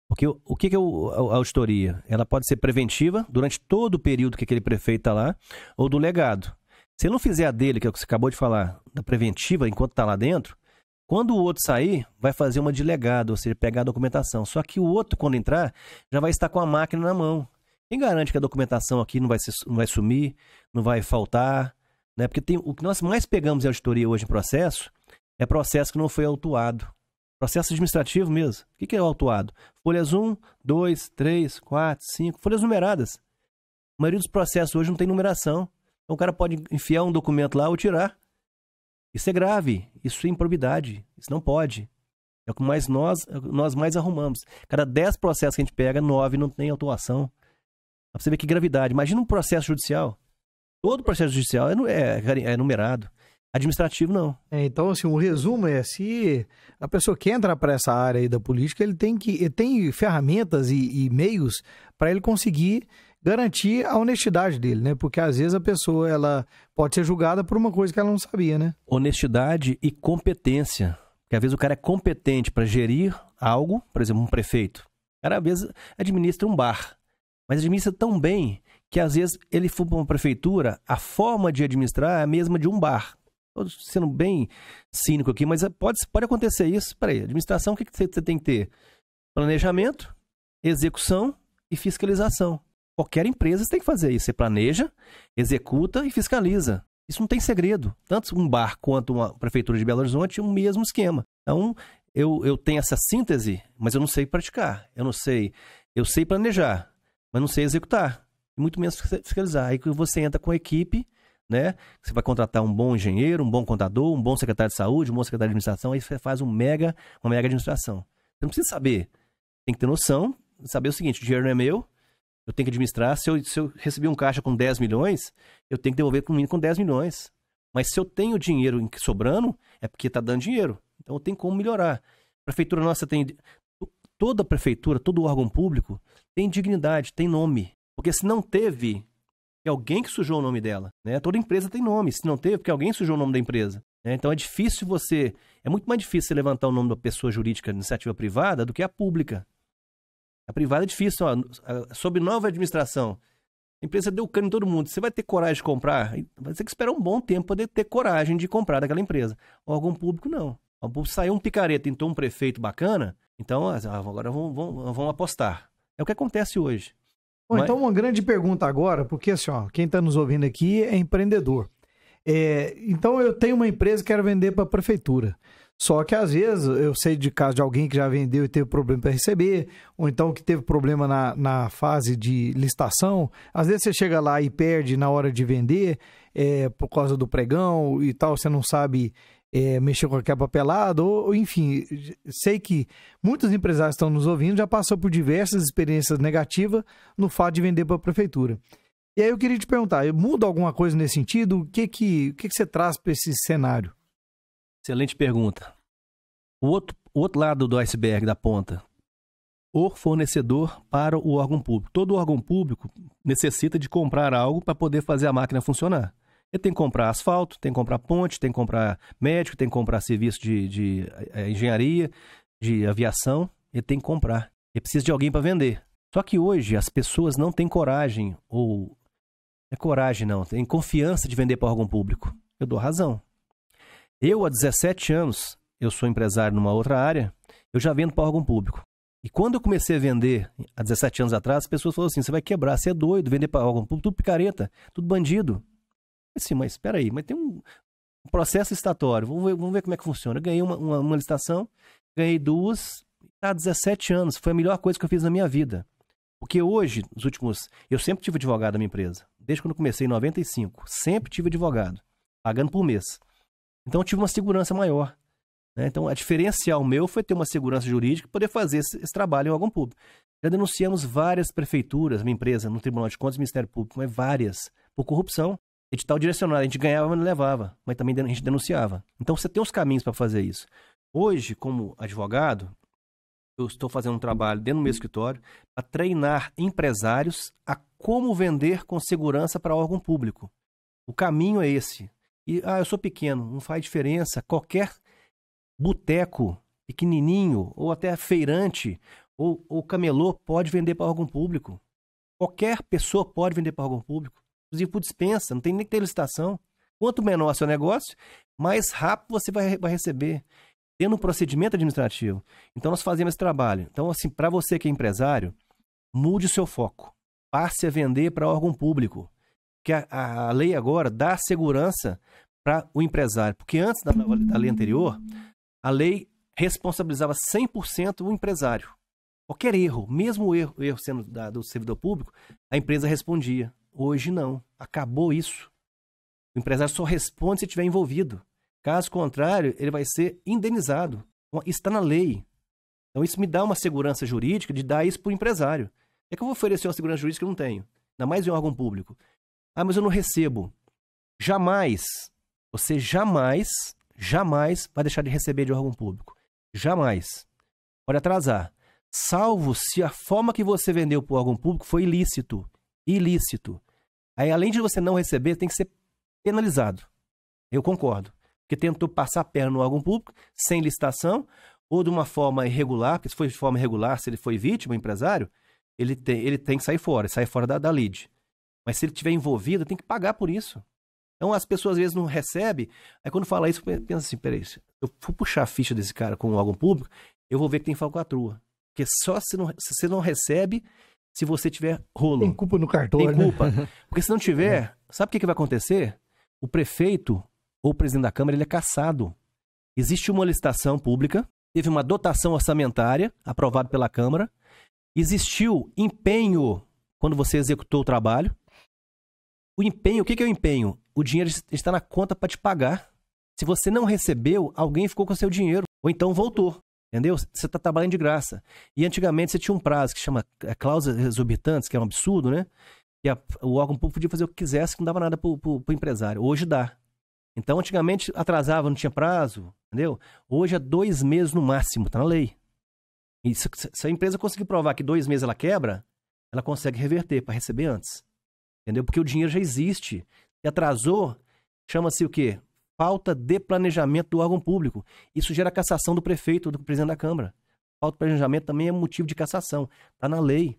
porque o, o que, que é o, a, a auditoria? Ela pode ser preventiva durante todo o período que aquele prefeito está lá, ou do legado. Se ele não fizer a dele, que, é o que você acabou de falar, da preventiva enquanto está lá dentro, quando o outro sair, vai fazer uma de legado, ou seja, pegar a documentação. Só que o outro, quando entrar, já vai estar com a máquina na mão. Quem garante que a documentação aqui não vai, ser, não vai sumir, não vai faltar? Né? Porque tem, o que nós mais pegamos em auditoria hoje em processo é processo que não foi autuado. Processo administrativo mesmo. O que é autuado? Folhas 1, 2, 3, 4, 5, folhas numeradas. A maioria dos processos hoje não tem numeração. Então o cara pode enfiar um documento lá ou tirar. Isso é grave, isso é improbidade, isso não pode. É o que mais nós, é nós mais arrumamos. Cada 10 processos que a gente pega, 9 não tem autuação. Pra você ver que gravidade. Imagina um processo judicial. Todo processo judicial é, é, é, é numerado. Administrativo, não. É, então, assim, o um resumo é: se a pessoa que entra para essa área da política, ele tem que ele tem ferramentas e, e meios para ele conseguir garantir a honestidade dele, né? Porque às vezes a pessoa ela pode ser julgada por uma coisa que ela não sabia, né? Honestidade e competência. Porque às vezes o cara é competente para gerir algo, por exemplo, um prefeito. O cara às vezes administra um bar, mas administra tão bem que às vezes ele for para uma prefeitura, a forma de administrar é a mesma de um bar. Estou sendo bem cínico aqui, mas pode, pode acontecer isso. Peraí, administração, o que você tem que ter? Planejamento, execução e fiscalização. Qualquer empresa tem que fazer isso. Você planeja, executa e fiscaliza. Isso não tem segredo. Tanto um bar quanto uma prefeitura de Belo Horizonte, é o um mesmo esquema. Então, eu, eu tenho essa síntese, mas eu não sei praticar. Eu não sei. Eu sei planejar, mas não sei executar. E muito menos fiscalizar. Aí que você entra com a equipe, né? Você vai contratar um bom engenheiro, um bom contador, um bom secretário de saúde, um bom secretário de administração, aí você faz um mega, uma mega administração. Você não precisa saber. Tem que ter noção, saber o seguinte, o dinheiro não é meu, eu tenho que administrar. Se eu, se eu recebi um caixa com 10 milhões, eu tenho que devolver com, com 10 milhões. Mas se eu tenho dinheiro sobrando, é porque está dando dinheiro. Então eu tenho como melhorar. A prefeitura nossa tem. Toda prefeitura, todo órgão público tem dignidade, tem nome. Porque se não teve, é alguém que sujou o nome dela. Né? Toda empresa tem nome. Se não teve, é porque alguém sujou o nome da empresa. Né? Então é difícil você. É muito mais difícil você levantar o nome da pessoa jurídica de iniciativa privada do que a pública. A privada é difícil, ó, sob nova administração. A empresa deu cano em todo mundo. Você vai ter coragem de comprar? Vai ter que esperar um bom tempo para ter coragem de comprar daquela empresa. O órgão público, não. O público saiu um picareta, tentou um prefeito bacana, então ah, ah, agora vão, apostar. É o que acontece hoje. Bom, Mas... então uma grande pergunta agora, porque assim, ó, quem está nos ouvindo aqui é empreendedor. É, então eu tenho uma empresa que quero vender para a prefeitura. Só que às vezes eu sei de caso de alguém que já vendeu e teve problema para receber, ou então que teve problema na, na fase de licitação. Às vezes você chega lá e perde na hora de vender, é, por causa do pregão e tal, você não sabe é, mexer com aquela papelada, ou, ou, enfim, sei que muitos empresários estão nos ouvindo, já passou por diversas experiências negativas no fato de vender para a prefeitura. E aí eu queria te perguntar, muda alguma coisa nesse sentido? O que, que, o que, que você traz para esse cenário? Excelente pergunta. O outro, o outro lado do iceberg da ponta, o fornecedor para o órgão público. Todo órgão público necessita de comprar algo para poder fazer a máquina funcionar. Ele tem que comprar asfalto, tem que comprar ponte, tem que comprar médico, tem que comprar serviço de, de é, é engenharia, de aviação. Ele tem que comprar. Ele precisa de alguém para vender. Só que hoje as pessoas não têm coragem, ou. É coragem, não, tem confiança de vender para órgão público. Eu dou razão. Eu, há 17 anos, eu sou empresário numa outra área, eu já vendo para órgão público. E quando eu comecei a vender, há 17 anos atrás, as pessoas falaram assim, você vai quebrar, você é doido, vender para órgão público, tudo picareta, tudo bandido. Assim, mas espera aí, mas tem um processo estatório, vamos ver, vamos ver como é que funciona. Eu ganhei uma, uma, uma licitação, ganhei duas, há 17 anos, foi a melhor coisa que eu fiz na minha vida. Porque hoje, nos últimos. Eu sempre tive advogado na minha empresa. Desde quando comecei em 95. Sempre tive advogado. Pagando por mês. Então eu tive uma segurança maior. Né? Então a diferencial meu foi ter uma segurança jurídica e poder fazer esse, esse trabalho em algum público. Já denunciamos várias prefeituras, minha empresa, no Tribunal de Contas e Ministério Público, mas várias, por corrupção. Edital direcionado, a gente ganhava, mas não levava, mas também a gente denunciava. Então você tem os caminhos para fazer isso. Hoje, como advogado, eu estou fazendo um trabalho dentro do meu escritório para treinar empresários a como vender com segurança para órgão público. O caminho é esse. E, ah, eu sou pequeno, não faz diferença. Qualquer boteco pequenininho, ou até feirante, ou, ou camelô, pode vender para órgão público. Qualquer pessoa pode vender para órgão público. Inclusive por dispensa, não tem nem que ter licitação. Quanto menor seu negócio, mais rápido você vai, vai receber, tendo um procedimento administrativo. Então, nós fazemos esse trabalho. Então, assim, para você que é empresário, mude o seu foco. Passe a vender para órgão público que a, a lei agora dá segurança para o empresário, porque antes da, da lei anterior, a lei responsabilizava 100% o empresário. Qualquer erro, mesmo o erro, erro sendo da, do servidor público, a empresa respondia. Hoje não, acabou isso. O empresário só responde se estiver envolvido. Caso contrário, ele vai ser indenizado. Está na lei. Então isso me dá uma segurança jurídica de dar isso para o empresário. É que eu vou oferecer uma segurança jurídica que eu não tenho, ainda mais em um órgão público. Ah, mas eu não recebo. Jamais, você jamais, jamais vai deixar de receber de órgão público. Jamais. Pode atrasar. Salvo se a forma que você vendeu para o órgão público foi ilícito. Ilícito. Aí, além de você não receber, tem que ser penalizado. Eu concordo. Porque tentou passar a perna no órgão público, sem licitação, ou de uma forma irregular, porque se foi de forma irregular, se ele foi vítima, empresário, ele tem, ele tem que sair fora, sair fora da, da mas se ele estiver envolvido, tem que pagar por isso. Então as pessoas às vezes não recebem. Aí quando fala isso, pensa assim: peraí, se eu for puxar a ficha desse cara com algum público, eu vou ver que tem falcatrua. Porque só se, não, se você não recebe se você tiver rolo. Tem culpa no né? Tem culpa. Porque se não tiver, sabe o que, que vai acontecer? O prefeito ou o presidente da Câmara ele é caçado. Existe uma licitação pública, teve uma dotação orçamentária aprovada pela Câmara, existiu empenho quando você executou o trabalho, o empenho, o que é o empenho? O dinheiro está na conta para te pagar. Se você não recebeu, alguém ficou com o seu dinheiro, ou então voltou. Entendeu? Você está trabalhando de graça. E antigamente você tinha um prazo que chama é, cláusulas exorbitantes, que é um absurdo, né? Que a, o órgão público podia fazer o que quisesse, que não dava nada para o empresário. Hoje dá. Então, antigamente atrasava, não tinha prazo, entendeu? Hoje é dois meses no máximo, tá na lei. E se, se a empresa conseguir provar que dois meses ela quebra, ela consegue reverter para receber antes. Entendeu? Porque o dinheiro já existe. E atrasou, chama-se o quê? Falta de planejamento do órgão público. Isso gera cassação do prefeito, do presidente da Câmara. Falta de planejamento também é motivo de cassação. Está na lei.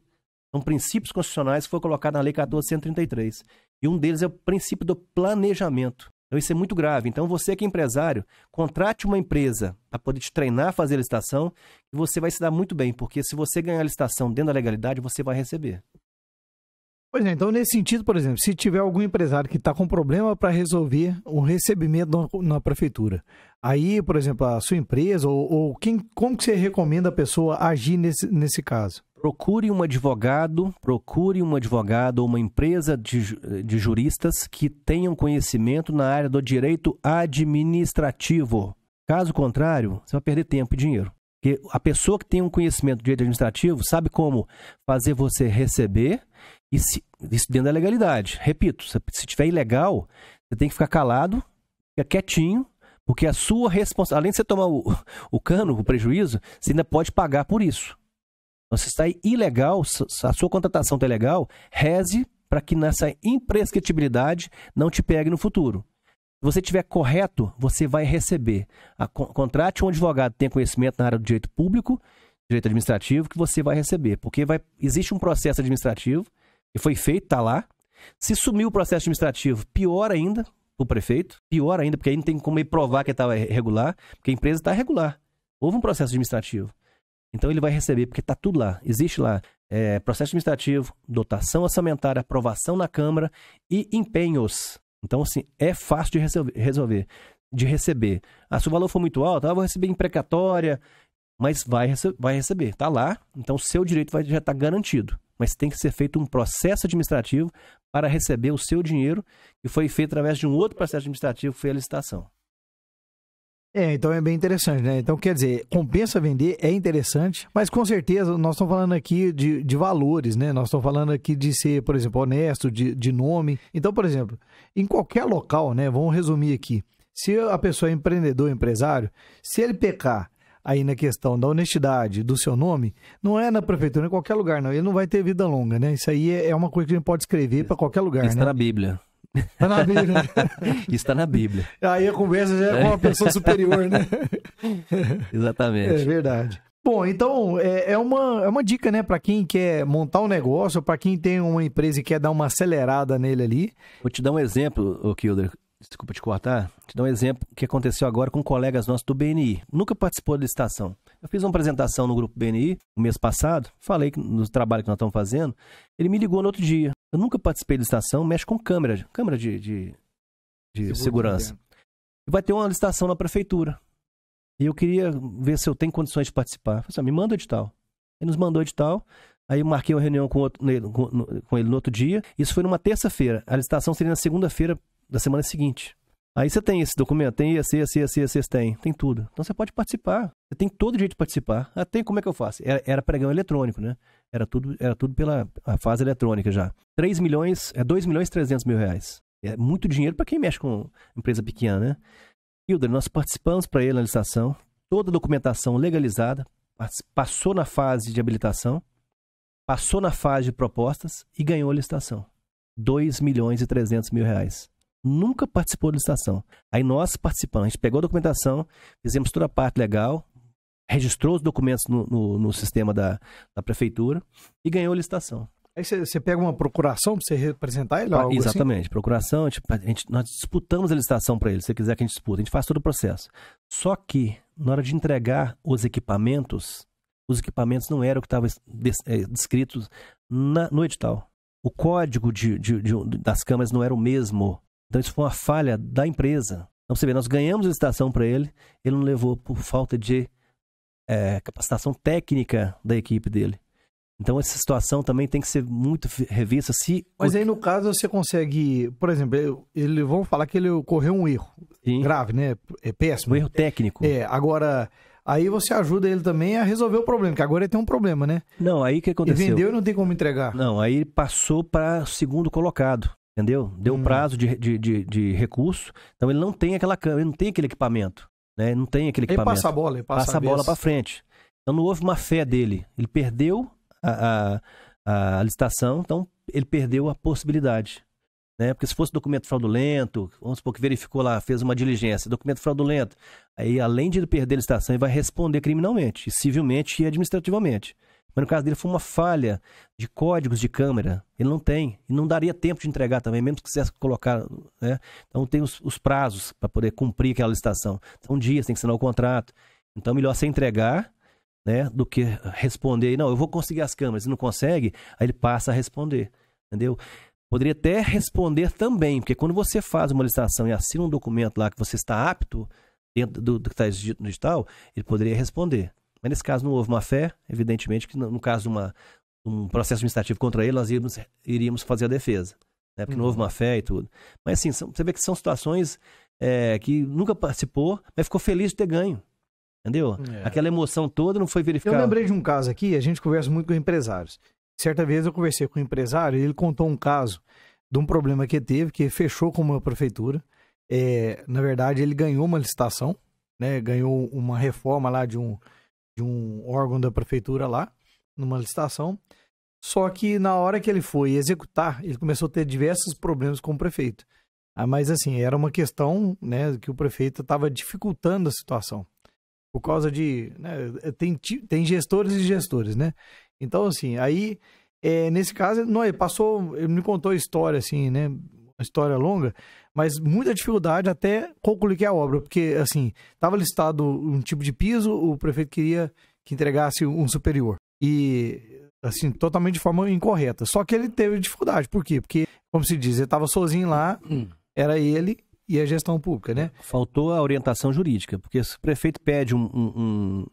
São princípios constitucionais que foram colocados na Lei 1433. E um deles é o princípio do planejamento. Então isso é muito grave. Então você que é empresário, contrate uma empresa para poder te treinar a fazer a licitação e você vai se dar muito bem, porque se você ganhar a licitação dentro da legalidade, você vai receber. Pois é, então nesse sentido, por exemplo, se tiver algum empresário que está com problema para resolver o recebimento na prefeitura, aí, por exemplo, a sua empresa ou, ou quem, como que você recomenda a pessoa agir nesse, nesse caso? procure um advogado, procure um advogado ou uma empresa de, de, juristas que tenham conhecimento na área do direito administrativo. Caso contrário, você vai perder tempo e dinheiro. Porque a pessoa que tem um conhecimento de direito administrativo sabe como fazer você receber e se, isso dentro da legalidade. Repito, se, se tiver ilegal, você tem que ficar calado, quietinho, porque a sua responsabilidade. Além de você tomar o, o cano, o prejuízo, você ainda pode pagar por isso. Então, se está ilegal, a sua contratação está ilegal, reze para que nessa imprescritibilidade não te pegue no futuro. Se você estiver correto, você vai receber. A, contrate um advogado que tenha conhecimento na área do direito público, direito administrativo, que você vai receber. Porque vai, existe um processo administrativo e foi feito, tá lá. Se sumiu o processo administrativo, pior ainda o prefeito, pior ainda, porque aí não tem como ele provar que estava regular, porque a empresa está regular. Houve um processo administrativo. Então ele vai receber, porque está tudo lá, existe lá. É, processo administrativo, dotação orçamentária, aprovação na Câmara e empenhos. Então, assim, é fácil de resolver. De receber. Ah, se o valor for muito alto, ah, eu vou receber em precatória, mas vai, rece vai receber. Está lá, então o seu direito vai, já está garantido mas tem que ser feito um processo administrativo para receber o seu dinheiro, que foi feito através de um outro processo administrativo, que foi a licitação. É, então é bem interessante, né? Então, quer dizer, compensa vender, é interessante, mas com certeza nós estamos falando aqui de, de valores, né? Nós estamos falando aqui de ser, por exemplo, honesto, de, de nome. Então, por exemplo, em qualquer local, né? Vamos resumir aqui. Se a pessoa é empreendedor, empresário, se ele pecar aí na questão da honestidade do seu nome, não é na prefeitura, em qualquer lugar, não. Ele não vai ter vida longa, né? Isso aí é, é uma coisa que a gente pode escrever para qualquer lugar. Está né? na Bíblia. Está na Bíblia. Está na Bíblia. Aí a conversa já é com uma pessoa superior, né? Exatamente. É verdade. Bom, então é, é, uma, é uma dica, né, para quem quer montar um negócio, para quem tem uma empresa e quer dar uma acelerada nele ali. Vou te dar um exemplo, o Kilder desculpa te cortar, te dar um exemplo que aconteceu agora com colegas nossos do BNI. Nunca participou da licitação. Eu fiz uma apresentação no grupo BNI no mês passado, falei no trabalho que nós estamos fazendo. Ele me ligou no outro dia. Eu nunca participei da licitação, mexe com câmera, câmera de, de, de segurança. E vai ter uma licitação na prefeitura. E eu queria ver se eu tenho condições de participar. Eu falei assim, ah, me manda o edital. Ele nos mandou o edital. Aí eu marquei uma reunião com, outro, com, com ele no outro dia. Isso foi numa terça-feira. A licitação seria na segunda-feira da semana seguinte. Aí você tem esse documento, tem esse, esse, esse, esse, esse tem, tem tudo. Então você pode participar, você tem todo jeito de participar. Ah, tem, como é que eu faço? Era, era, pregão eletrônico, né? Era tudo, era tudo pela fase eletrônica já. 3 milhões, é 2 milhões e 300 mil reais. É muito dinheiro para quem mexe com empresa pequena, né? Hilda, nós participamos para ele na licitação, toda a documentação legalizada, passou na fase de habilitação, passou na fase de propostas e ganhou a licitação. 2 milhões e 300 mil reais nunca participou da licitação. Aí nós participamos, a gente pegou a documentação, fizemos toda a parte legal, registrou os documentos no, no, no sistema da, da prefeitura e ganhou a licitação. Aí você pega uma procuração para você representar ele? Assim? exatamente, assim? procuração, a tipo, gente, a gente, nós disputamos a licitação para ele, se você quiser que a gente disputa, a gente faz todo o processo. Só que, na hora de entregar os equipamentos, os equipamentos não eram o que estava é, descrito na, no edital. O código de, de, de, das câmeras não era o mesmo então isso foi uma falha da empresa. Então você vê, nós ganhamos a licitação para ele, ele não levou por falta de é, capacitação técnica da equipe dele. Então essa situação também tem que ser muito revista se. Mas aí no caso você consegue, por exemplo, ele vamos falar que ele ocorreu um erro Sim. grave, né? É péssimo. Um erro técnico. É. Agora aí você ajuda ele também a resolver o problema, que agora ele tem um problema, né? Não, aí o que aconteceu? Ele vendeu e não tem como entregar. Não, aí passou para segundo colocado. Entendeu? Deu hum. prazo de, de, de, de, recurso. Então ele não tem aquela câmera, ele não tem aquele equipamento. Né? Ele não tem aquele equipamento. Ele passa a bola, ele passa, passa a, a bola para frente. Então não houve uma fé dele. Ele perdeu a, a, a licitação, então ele perdeu a possibilidade. Né? Porque se fosse documento fraudulento, vamos supor que verificou lá, fez uma diligência, documento fraudulento, aí além de ele perder a licitação, ele vai responder criminalmente, civilmente e administrativamente. Mas no caso dele foi uma falha de códigos de câmera. Ele não tem. E não daria tempo de entregar também, mesmo que quisesse colocar. Né? Então tem os, os prazos para poder cumprir aquela licitação. São dias, tem que assinar o contrato. Então é melhor você entregar né, do que responder. Não, eu vou conseguir as câmeras. Se não consegue, aí ele passa a responder. Entendeu? Poderia até responder também, porque quando você faz uma licitação e assina um documento lá que você está apto dentro do, do que está no digital, ele poderia responder. Mas nesse caso não houve uma fé, evidentemente que no caso de uma, um processo administrativo contra ele, nós iríamos, iríamos fazer a defesa, né? porque uhum. não houve uma uhum. fé e tudo. Mas assim, são, você vê que são situações é, que nunca participou, mas ficou feliz de ter ganho. Entendeu? É. Aquela emoção toda não foi verificada. Eu lembrei de um caso aqui, a gente conversa muito com empresários. Certa vez eu conversei com um empresário e ele contou um caso de um problema que teve, que fechou com uma prefeitura. É, na verdade, ele ganhou uma licitação, né? ganhou uma reforma lá de um, de um órgão da prefeitura lá, numa licitação. Só que na hora que ele foi executar, ele começou a ter diversos problemas com o prefeito. Ah, mas assim, era uma questão né, que o prefeito estava dificultando a situação. Por causa de. Né, tem, tem gestores e gestores, né? Então, assim, aí, é, nesse caso, não, ele passou. Ele me contou a história, assim, né? uma história longa, mas muita dificuldade até concluir que é a obra, porque assim, estava listado um tipo de piso, o prefeito queria que entregasse um superior. E assim, totalmente de forma incorreta. Só que ele teve dificuldade, por quê? Porque, como se diz, ele estava sozinho lá, hum. era ele e a gestão pública, né? Faltou a orientação jurídica, porque se o prefeito pede um, um,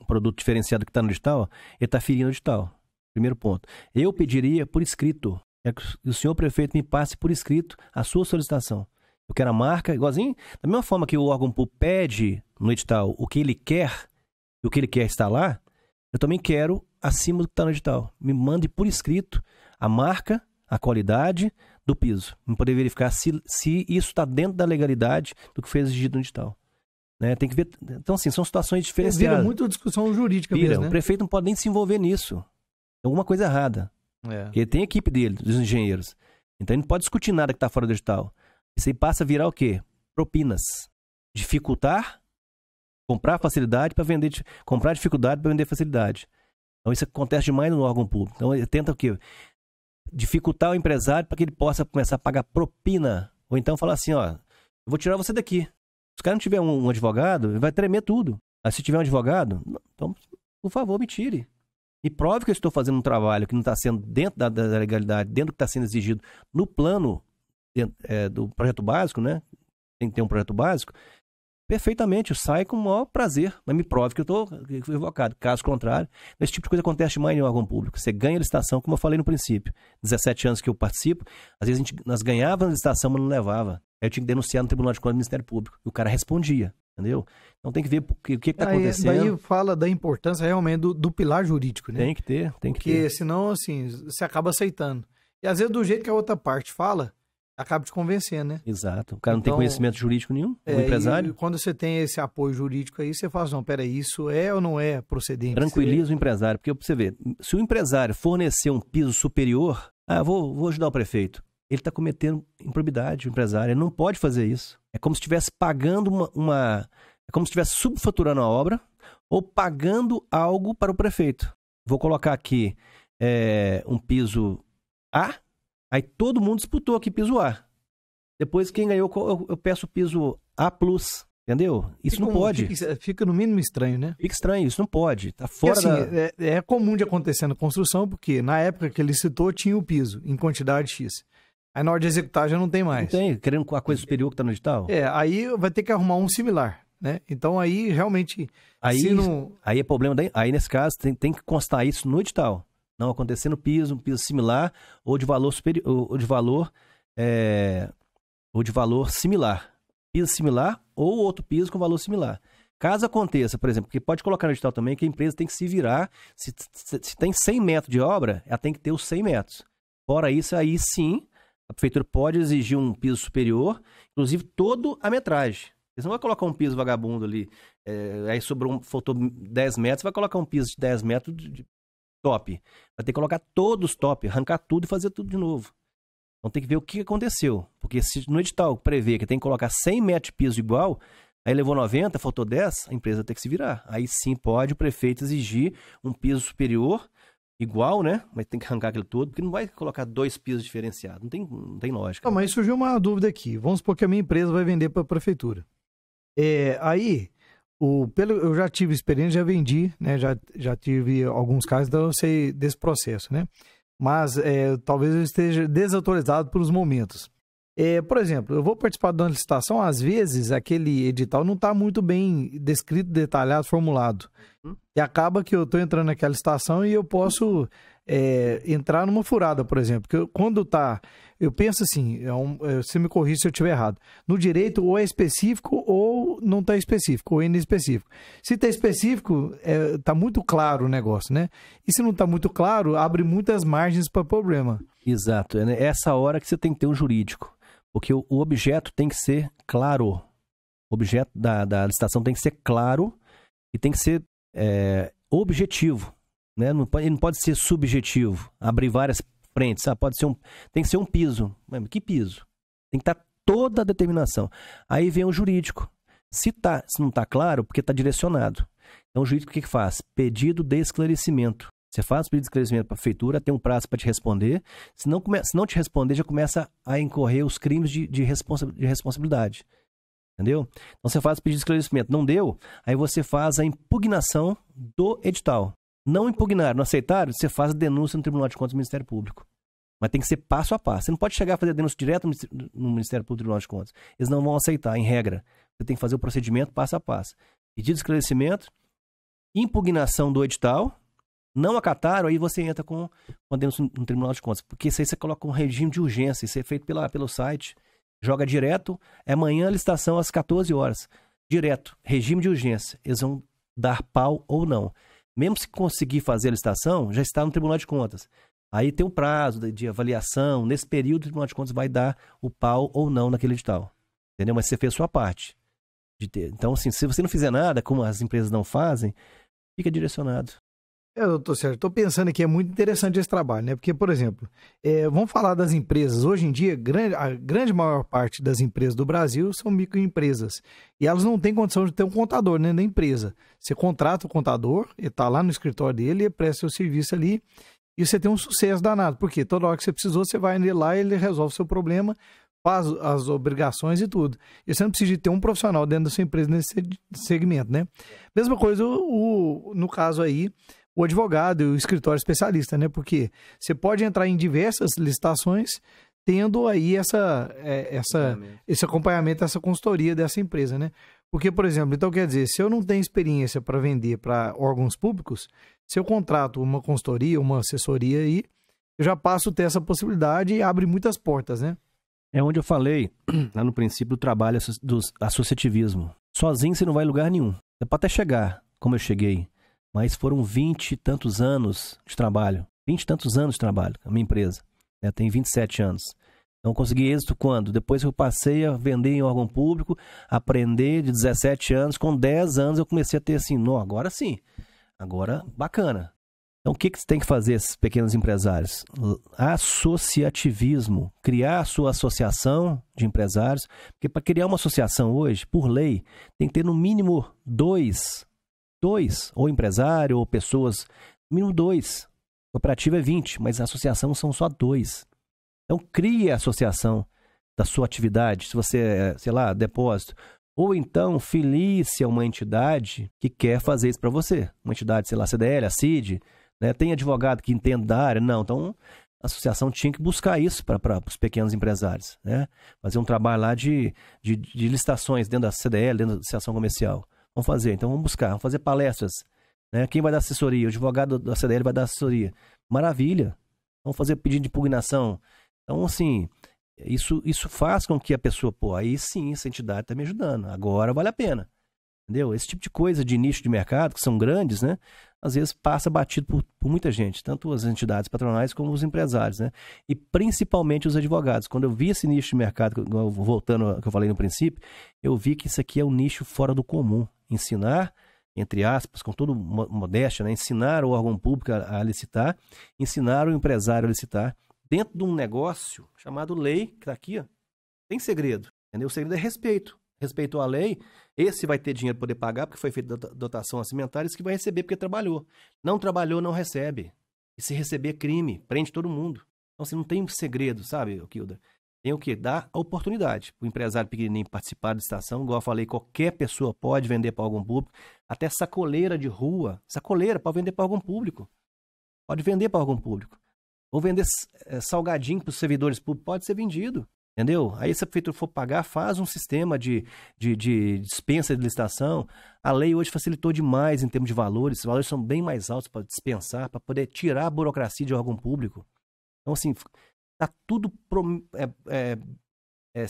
um produto diferenciado que está no digital, ele está ferindo o digital. Primeiro ponto. Eu pediria por escrito Quero que o senhor prefeito me passe por escrito a sua solicitação. Eu quero a marca, igualzinho, da mesma forma que o órgão público pede no edital o que ele quer e o que ele quer está lá, eu também quero acima do que está no edital. Me mande por escrito a marca, a qualidade do piso. Para poder verificar se, se isso está dentro da legalidade do que foi exigido no edital. Né? Tem que ver. Então, assim, são situações diferentes. É, vira muito discussão jurídica Vira, mesmo, né? O prefeito não pode nem se envolver nisso. Tem alguma coisa errada. É. Porque ele tem a equipe dele, dos engenheiros. Então ele não pode discutir nada que está fora do digital. Isso aí passa a virar o quê? Propinas. Dificultar, comprar facilidade para vender, comprar dificuldade para vender facilidade. Então isso acontece demais no órgão público. Então ele tenta o quê? Dificultar o empresário para que ele possa começar a pagar propina. Ou então falar assim, ó, eu vou tirar você daqui. Se o cara não tiver um, um advogado, vai tremer tudo. Mas se tiver um advogado, não, então, por favor, me tire me prove que eu estou fazendo um trabalho que não está sendo dentro da, da, legalidade, dentro do que está sendo exigido no plano dentro, é, do projeto básico, né? Tem que ter um projeto básico. Perfeitamente, eu saio com o maior prazer, mas me prove que eu estou equivocado. Caso contrário, esse tipo de coisa acontece mais em órgão público. Você ganha licitação, como eu falei no princípio. 17 anos que eu participo, às vezes gente, nós ganhávamos licitação, mas não levava. Aí eu tinha que denunciar no Tribunal de Contas do Ministério Público. E o cara respondia entendeu? Então tem que ver o que está acontecendo. Daí fala da importância realmente do, do, pilar jurídico, né? Tem que ter, tem Porque que ter. Porque senão, assim, você acaba aceitando. E às vezes do jeito que a outra parte fala, acaba te convencendo, né? Exato. O cara não tem então, conhecimento jurídico nenhum, é, o empresário. quando você tem esse apoio jurídico aí, você fala, assim, não, peraí, isso é ou não é procedente? Tranquiliza o empresário, porque você vê, se o empresário fornecer um piso superior, ah, vou, vou ajudar o prefeito ele está cometendo improbidade, o empresário. Ele não pode fazer isso. É como se estivesse pagando uma, uma. É como se estivesse subfaturando a obra ou pagando algo para o prefeito. Vou colocar aqui é, um piso A, aí todo mundo disputou aqui piso A. Depois, quem ganhou, eu, eu peço piso A. Entendeu? Isso fica, não pode. Fica, fica, no mínimo estranho, né? Fica estranho, isso não pode. Tá fora assim, da... é, é, comum de acontecer na construção, porque na época que ele citou tinha o piso em quantidade X. Aí na hora de executar já não tem mais. Não tem, querendo com a coisa superior que está no edital? É, aí vai ter que arrumar um similar, né? Então aí realmente. Aí, não... aí é problema daí. Aí nesse caso tem, tem que constar isso no edital. Não acontecendo piso, um piso similar ou de valor superior, ou de valor, é, ou de valor similar. Piso similar ou outro piso com valor similar. Caso aconteça, por exemplo, que pode colocar no edital também que a empresa tem que se virar, se, se, se tem 100 metros de obra, ela tem que ter os 100 metros. Fora isso, aí sim, a prefeitura pode exigir um piso superior, inclusive todo a metragem. Você não vai colocar um piso vagabundo ali. É, aí sobrou, um, faltou 10 metros, vai colocar um piso de 10 metros de top. Vai ter que colocar todos top, arrancar tudo e fazer tudo de novo. Então tem que ver o que aconteceu. Porque se no edital prevê que tem que colocar 100 metros de piso igual, aí levou 90, faltou 10, a empresa tem que se virar. Aí sim pode o prefeito exigir um piso superior igual, né? Mas tem que arrancar aquilo todo, porque não vai colocar dois pisos diferenciados. Não tem, não tem lógica. Ah, mas surgiu uma dúvida aqui. Vamos supor que a minha empresa vai vender para a prefeitura. É, aí, o, pelo, eu já tive experiência, já vendi, né? Já, já tive alguns casos, então eu sei desse processo, né? Mas é, talvez eu esteja desautorizado os momentos. É, por exemplo, eu vou participar de uma licitação, às vezes aquele edital não está muito bem descrito, detalhado, formulado. Hum? E acaba que eu estou entrando naquela licitação e eu posso é, entrar numa furada, por exemplo. Porque eu, quando está, Eu penso assim, é um, é, você me corrija se eu estiver errado. No direito, ou é específico ou não está específico, ou é inespecífico. Se está específico, está é, tá muito claro o negócio, né? E se não está muito claro, abre muitas margens para problema. Exato. É, né, é essa hora que você tem que ter um jurídico. Porque o, o objeto tem que ser claro. O objeto da, da licitação tem que ser claro e tem que ser é, objetivo. Né? Não pode, ele não pode ser subjetivo, abrir várias frentes. Ah, pode ser um, tem que ser um piso. Mas que piso? Tem que estar tá toda a determinação. Aí vem o jurídico. Se, tá, se não está claro, porque está direcionado. Então, o jurídico o que, que faz? Pedido de esclarecimento. Você faz o pedido de esclarecimento para a prefeitura, tem um prazo para te responder. Se não, come... se não te responder, já começa a incorrer os crimes de, de, responsa... de responsabilidade. Entendeu? Então você faz o pedido de esclarecimento. Não deu, aí você faz a impugnação do edital. Não impugnaram, não aceitaram, você faz a denúncia no Tribunal de Contas do Ministério Público. Mas tem que ser passo a passo. Você não pode chegar a fazer a denúncia direto no Ministério Público do Tribunal de Contas. Eles não vão aceitar, em regra. Você tem que fazer o procedimento passo a passo. Pedido de esclarecimento, impugnação do edital, não acataram, aí você entra com uma denúncia no Tribunal de Contas. Porque isso aí você coloca um regime de urgência, isso é feito pela, pelo site, joga direto, é amanhã a licitação às 14 horas. Direto, regime de urgência. Eles vão dar pau ou não. Mesmo se conseguir fazer a licitação, já está no Tribunal de Contas. Aí tem um prazo de avaliação, nesse período o Tribunal de Contas vai dar o pau ou não naquele edital. Entendeu? Mas você fez sua parte. Então, assim, se você não fizer nada, como as empresas não fazem, fica direcionado. Eu tô certo, estou pensando que é muito interessante esse trabalho, né? Porque, por exemplo, é, vamos falar das empresas. Hoje em dia, grande, a grande maior parte das empresas do Brasil são microempresas. E elas não têm condição de ter um contador né, na empresa. Você contrata o contador, ele está lá no escritório dele, ele presta seu serviço ali e você tem um sucesso danado. Porque toda hora que você precisou, você vai lá e ele resolve o seu problema, faz as obrigações e tudo. E você não precisa de ter um profissional dentro da sua empresa nesse segmento, né? Mesma coisa o, o no caso aí o advogado e o escritório especialista, né? Porque você pode entrar em diversas licitações tendo aí essa, é, essa, esse acompanhamento, essa consultoria dessa empresa, né? Porque, por exemplo, então quer dizer, se eu não tenho experiência para vender para órgãos públicos, se eu contrato uma consultoria, uma assessoria aí, eu já passo a ter essa possibilidade e abre muitas portas, né? É onde eu falei, lá no princípio, do trabalho do associativismo. Sozinho você não vai em lugar nenhum. É para até chegar, como eu cheguei, mas foram vinte e tantos anos de trabalho. Vinte e tantos anos de trabalho, é a minha empresa. Né? Tem 27 anos. Então, consegui êxito quando? Depois que eu passei a vender em órgão público, aprender de 17 anos. Com 10 anos, eu comecei a ter assim, não, agora sim. Agora, bacana. Então, o que, que tem que fazer esses pequenos empresários? Associativismo. Criar a sua associação de empresários. Porque para criar uma associação hoje, por lei, tem que ter no mínimo dois Dois, ou empresário, ou pessoas, mínimo dois. Cooperativa é 20, mas a associação são só dois. Então crie a associação da sua atividade, se você é, sei lá, depósito. Ou então filie-se a uma entidade que quer fazer isso para você. Uma entidade, sei lá, CDL, a CID, né? tem advogado que entenda da área? Não, então a associação tinha que buscar isso para os pequenos empresários, né? Fazer um trabalho lá de, de, de licitações dentro da CDL, dentro da associação comercial. Vamos fazer, então vamos buscar, vamos fazer palestras. Né? Quem vai dar assessoria? O advogado da CDL vai dar assessoria. Maravilha! Vamos fazer pedido de impugnação. Então, assim, isso, isso faz com que a pessoa, pô, aí sim, essa entidade está me ajudando. Agora vale a pena. Entendeu? Esse tipo de coisa de nicho de mercado, que são grandes, né? Às vezes passa batido por, por muita gente, tanto as entidades patronais como os empresários, né? E principalmente os advogados. Quando eu vi esse nicho de mercado, voltando ao que eu falei no princípio, eu vi que isso aqui é um nicho fora do comum ensinar, entre aspas, com toda modéstia, né? ensinar o órgão público a, a licitar, ensinar o empresário a licitar, dentro de um negócio chamado lei, que está aqui, ó, tem segredo. Entendeu? O segredo é respeito. Respeitou a lei, esse vai ter dinheiro para poder pagar, porque foi feita dotação acimentária, esse que vai receber porque trabalhou. Não trabalhou, não recebe. E se receber, é crime, prende todo mundo. Então, você assim, não tem segredo, sabe, Kilda? tem o que? dá a oportunidade. O empresário pequenininho participar da licitação, igual eu falei, qualquer pessoa pode vender para algum público, até sacoleira de rua, sacoleira pode vender para algum público. Pode vender para algum público. Ou vender eh, salgadinho para os servidores públicos, pode ser vendido. Entendeu? Aí se a prefeitura for pagar, faz um sistema de, de, de, dispensa de licitação. A lei hoje facilitou demais em termos de valores. Os valores são bem mais altos para dispensar, para poder tirar a burocracia de órgão público. Então, assim, Está tudo pro, é, é, é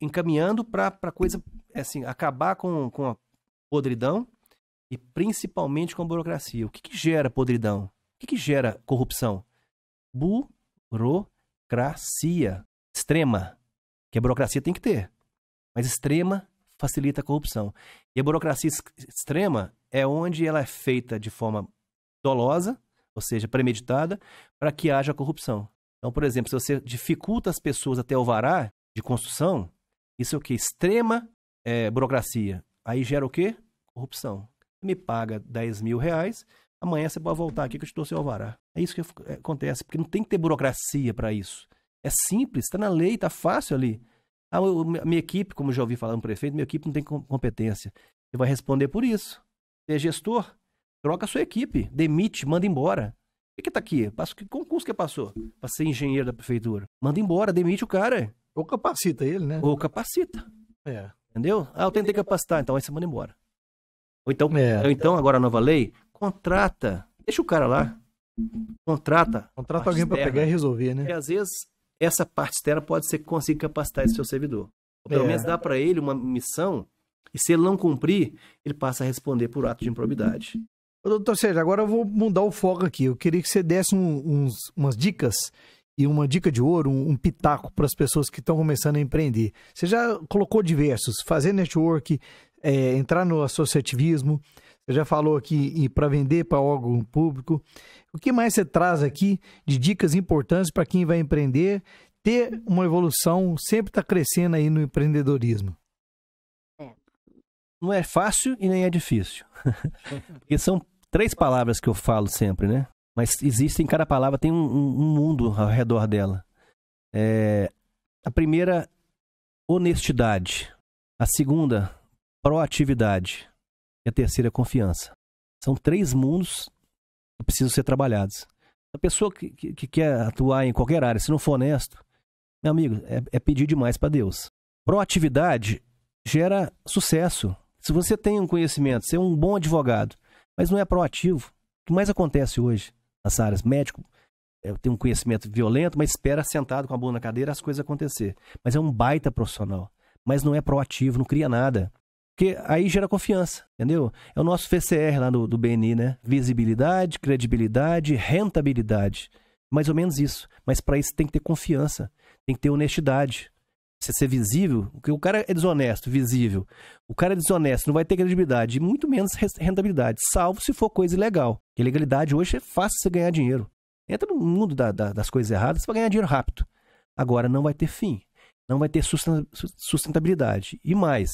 encaminhando para coisa é assim, acabar com, com a podridão e principalmente com a burocracia. O que, que gera podridão? O que, que gera corrupção? Burocracia extrema, que a burocracia tem que ter, mas extrema facilita a corrupção. E a burocracia extrema é onde ela é feita de forma dolosa, ou seja, premeditada, para que haja corrupção. Então, por exemplo, se você dificulta as pessoas até o vará de construção, isso é o que? Extrema é, burocracia. Aí gera o quê? Corrupção. Me paga 10 mil reais, amanhã você pode voltar aqui que eu te dou seu alvará. É isso que é, acontece, porque não tem que ter burocracia para isso. É simples, está na lei, está fácil ali. Ah, a minha equipe, como já ouvi falar no prefeito, minha equipe não tem competência. Você vai responder por isso. Você é gestor, troca a sua equipe, demite, manda embora que, que tá aqui? Passo, que concurso que passou? Pra ser engenheiro da prefeitura. Manda embora, demite o cara. Ou capacita ele, né? Ou capacita. É. Entendeu? Ah, eu tentei capacitar, então aí você manda embora. Ou então, é. ou então agora a nova lei, contrata. Deixa o cara lá. Contrata. Contrata alguém para pegar e resolver, né? E às vezes essa parte externa pode ser que consiga capacitar esse seu servidor. Ou pelo é. menos dá para ele uma missão e se ele não cumprir, ele passa a responder por ato de improbidade. Doutor Sérgio, agora eu vou mudar o foco aqui. Eu queria que você desse um, uns, umas dicas e uma dica de ouro, um, um pitaco para as pessoas que estão começando a empreender. Você já colocou diversos, fazer network, é, entrar no associativismo, você já falou aqui para vender para órgão público. O que mais você traz aqui de dicas importantes para quem vai empreender, ter uma evolução, sempre está crescendo aí no empreendedorismo? É. não é fácil e nem é difícil. Porque são três palavras que eu falo sempre, né? Mas existe em cada palavra, tem um, um mundo ao redor dela. É, a primeira, honestidade. A segunda, proatividade. E a terceira, confiança. São três mundos que precisam ser trabalhados. A pessoa que, que, que quer atuar em qualquer área, se não for honesto, meu amigo, é, é pedir demais para Deus. Proatividade gera sucesso. Se você tem um conhecimento, ser é um bom advogado, mas não é proativo. O que mais acontece hoje nas áreas? Médico é, tem um conhecimento violento, mas espera sentado com a bunda na cadeira as coisas acontecer. Mas é um baita profissional, mas não é proativo, não cria nada. Porque aí gera confiança, entendeu? É o nosso VCR lá do, do BNI, né? Visibilidade, credibilidade, rentabilidade. Mais ou menos isso. Mas para isso tem que ter confiança, tem que ter honestidade você ser visível, porque o cara é desonesto, visível. O cara é desonesto, não vai ter credibilidade, e muito menos rentabilidade, salvo se for coisa ilegal. E legalidade hoje é fácil você ganhar dinheiro. Entra no mundo da, da, das coisas erradas para ganhar dinheiro rápido. Agora não vai ter fim, não vai ter sustentabilidade. E mais,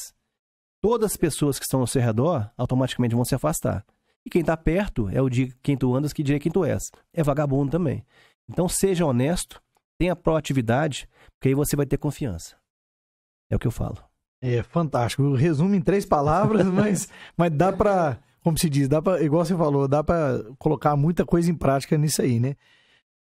todas as pessoas que estão ao seu redor automaticamente vão se afastar. E quem está perto é o de quem tu andas, que diria quem tu és. É vagabundo também. Então seja honesto, tenha proatividade, porque aí você vai ter confiança. É o que eu falo. É fantástico. Resumo em três palavras, mas, mas dá para, como se diz, dá para, igual você falou, dá para colocar muita coisa em prática nisso aí, né?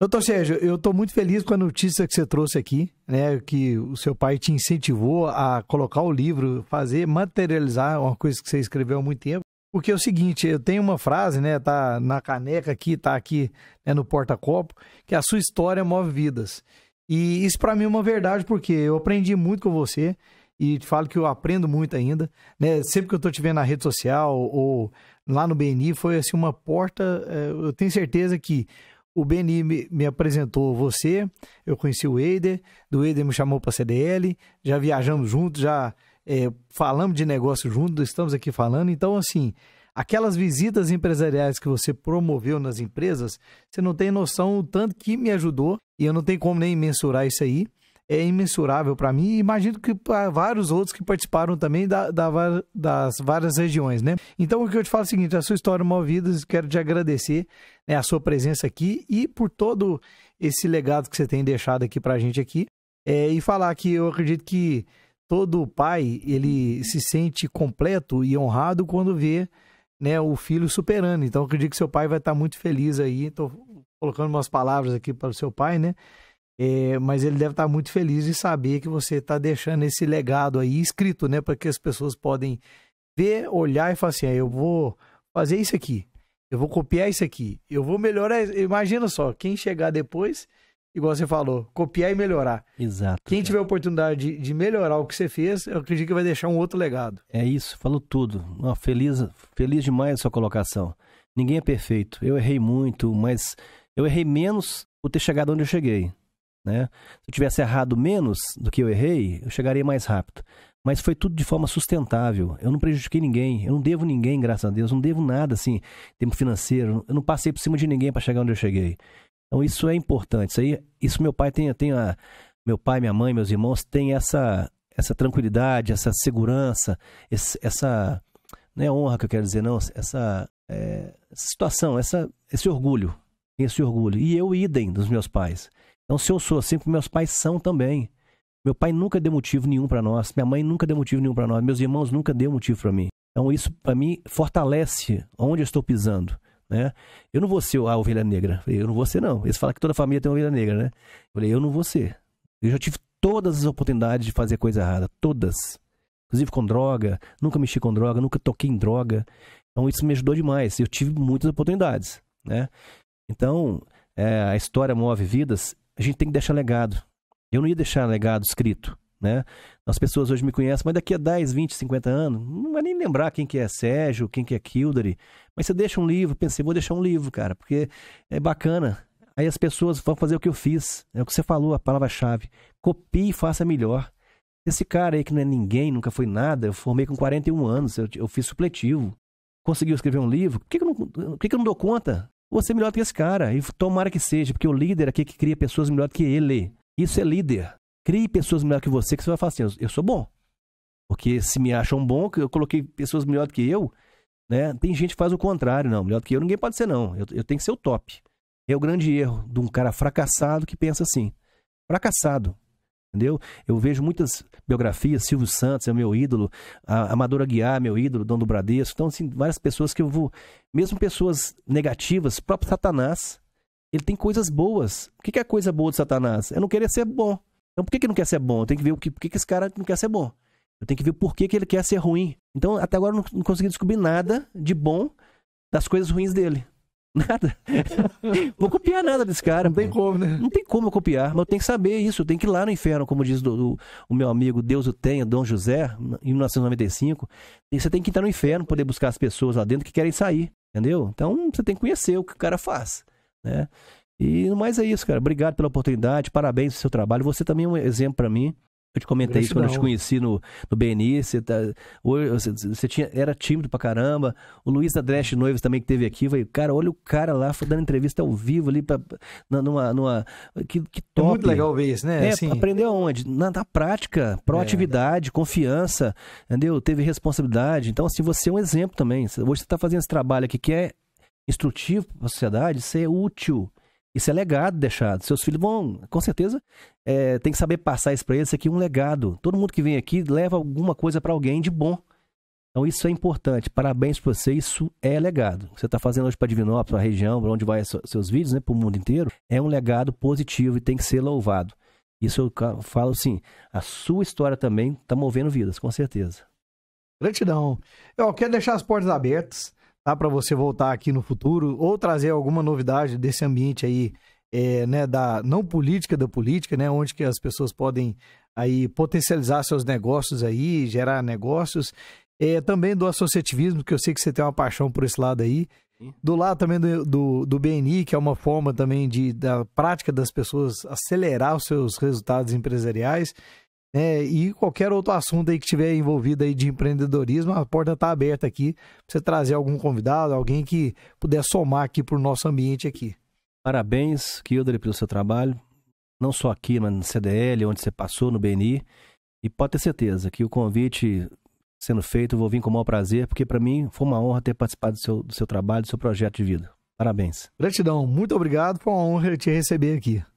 Doutor Sérgio, eu estou muito feliz com a notícia que você trouxe aqui, né? Que o seu pai te incentivou a colocar o livro, fazer, materializar uma coisa que você escreveu há muito tempo. Porque é o seguinte, eu tenho uma frase, né? Tá na caneca aqui, tá aqui né, no porta-copo, que é, a sua história move vidas. E isso para mim é uma verdade, porque eu aprendi muito com você e te falo que eu aprendo muito ainda, né? Sempre que eu tô te vendo na rede social ou lá no BNI, foi assim uma porta, eh, eu tenho certeza que o BN me, me, apresentou você, eu conheci o Eider, do Eider me chamou para CDL, já viajamos juntos, já é, falamos de negócio juntos, estamos aqui falando. Então, assim, aquelas visitas empresariais que você promoveu nas empresas, você não tem noção o tanto que me ajudou e eu não tenho como nem mensurar isso aí. É imensurável para mim e imagino que para vários outros que participaram também da, da, das várias regiões, né? Então, o que eu te falo é o seguinte: a sua história Movidas, quero te agradecer né, a sua presença aqui e por todo esse legado que você tem deixado aqui para a gente aqui. É, e falar que eu acredito que todo pai ele se sente completo e honrado quando vê né, o filho superando. Então, acredito que seu pai vai estar muito feliz aí. Estou colocando umas palavras aqui para o seu pai, né? É, mas ele deve estar muito feliz de saber que você está deixando esse legado aí escrito, né? Para que as pessoas podem ver, olhar e falar assim: ah, eu vou fazer isso aqui, eu vou copiar isso aqui, eu vou melhorar. Imagina só, quem chegar depois igual você falou, copiar e melhorar. Exato. Quem cara. tiver a oportunidade de, de, melhorar o que você fez, eu acredito que vai deixar um outro legado. É isso, falou tudo. Uma feliz, feliz demais a sua colocação. Ninguém é perfeito. Eu errei muito, mas eu errei menos por ter chegado onde eu cheguei. Né? Se eu tivesse errado menos do que eu errei, eu chegaria mais rápido. Mas foi tudo de forma sustentável. Eu não prejudiquei ninguém, eu não devo ninguém, graças a Deus, eu não devo nada assim, tempo financeiro, eu não passei por cima de ninguém para chegar onde eu cheguei. Então isso é importante. Isso, aí, isso meu pai tem, tem a, meu pai, minha mãe, meus irmãos têm essa essa tranquilidade, essa segurança, esse, essa não é honra que eu quero dizer não, essa, é, situação, essa esse orgulho, esse orgulho. E eu idem dos meus pais. Então se eu sou assim, meus pais são também. Meu pai nunca deu motivo nenhum para nós, minha mãe nunca deu motivo nenhum para nós, meus irmãos nunca deu motivo para mim. Então isso para mim fortalece onde eu estou pisando né? Eu não vou ser a ovelha negra. Eu, falei, eu não vou ser, não. Eles falam que toda família tem uma ovelha negra, né? Eu falei, eu não vou ser. Eu já tive todas as oportunidades de fazer coisa errada, todas. Inclusive com droga, nunca mexi com droga, nunca toquei em droga. Então isso me ajudou demais. Eu tive muitas oportunidades, né? Então, é, a história move vidas, a gente tem que deixar legado. Eu não ia deixar legado escrito né? As pessoas hoje me conhecem, mas daqui a 10, 20, 50 anos, não vai nem lembrar quem que é Sérgio, quem que é Kildare. Mas você deixa um livro, pensei, vou deixar um livro, cara, porque é bacana. Aí as pessoas vão fazer o que eu fiz, é o que você falou, a palavra-chave. Copie e faça melhor. Esse cara aí que não é ninguém, nunca foi nada, eu formei com 41 anos, eu, eu fiz supletivo. Conseguiu escrever um livro? Por que, que, eu, não, que, que eu não dou conta? Você é melhor do que esse cara, e tomara que seja, porque o líder aqui que cria pessoas melhor do que ele. Isso é líder. Crie pessoas melhor que você, que você vai falar assim, eu sou bom. Porque se me acham bom, que eu coloquei pessoas melhor do que eu, né? Tem gente que faz o contrário, não. Melhor do que eu ninguém pode ser, não. Eu, eu tenho que ser o top. É o grande erro de um cara fracassado que pensa assim. Fracassado. Entendeu? Eu vejo muitas biografias, Silvio Santos é meu ídolo, a Amadora Guiar, meu ídolo, Dom do Bradesco. Então, assim, várias pessoas que eu vou. Mesmo pessoas negativas, próprio Satanás, ele tem coisas boas. O que é a coisa boa de Satanás? É não querer ser bom. Então por que, que não quer ser bom? Tem que ver o que, por que, que esse cara não quer ser bom. Eu tenho que ver por que, que ele quer ser ruim. Então, até agora eu não, não consegui descobrir nada de bom das coisas ruins dele. Nada. Vou copiar nada desse cara. Não tem como, né? Não tem como eu copiar, mas eu tenho que saber isso. Eu tenho que ir lá no inferno, como diz do, do, o meu amigo Deus o tenha, Dom José, em 1995. E você tem que entrar no inferno, poder buscar as pessoas lá dentro que querem sair, entendeu? Então você tem que conhecer o que o cara faz, né? E no mais é isso, cara. Obrigado pela oportunidade, parabéns pelo seu trabalho. Você também é um exemplo para mim. Eu te comentei isso quando eu te conheci no, no BNI. Você, tá, hoje, você, você, tinha, era tímido pra caramba. O Luiz Adresch Noivas também que teve aqui. Falei, cara, olha o cara lá dando entrevista ao vivo ali pra, numa, numa. Que, que top. É muito legal ver isso, né? É, assim... Aprendeu onde? Na, na prática, proatividade, é, confiança, entendeu? Teve responsabilidade. Então, assim, você é um exemplo também. Hoje você tá fazendo esse trabalho aqui que é instrutivo pra sociedade, você é útil. Isso é legado deixado. Seus filhos vão, com certeza, é, tem que saber passar isso para eles. Isso aqui é um legado. Todo mundo que vem aqui leva alguma coisa para alguém de bom. Então isso é importante. Parabéns para você. Isso é legado. Você está fazendo hoje para Divinópolis, para a região, para onde vai seus vídeos, né, para o mundo inteiro. É um legado positivo e tem que ser louvado. Isso eu falo assim. A sua história também está movendo vidas, com certeza. Gratidão. Eu quero deixar as portas abertas tá? Para você voltar aqui no futuro ou trazer alguma novidade desse ambiente aí, é, né? Da não política da política, né? Onde que as pessoas podem aí potencializar seus negócios aí, gerar negócios. É, também do associativismo, que eu sei que você tem uma paixão por esse lado aí. Do lado também do, do, do, BNI, que é uma forma também de, da prática das pessoas acelerar os seus resultados empresariais né? E qualquer outro assunto aí que tiver envolvido aí de empreendedorismo, a porta está aberta aqui para você trazer algum convidado, alguém que puder somar aqui para o nosso ambiente aqui. Parabéns, Kildre, pelo seu trabalho, não só aqui, mas no CDL, onde você passou, no BNI. E pode ter certeza que o convite sendo feito, eu vou vir com o maior prazer, porque para mim foi uma honra ter participado do seu, do seu trabalho, do seu projeto de vida. Parabéns. Gratidão, muito obrigado, foi uma honra te receber aqui.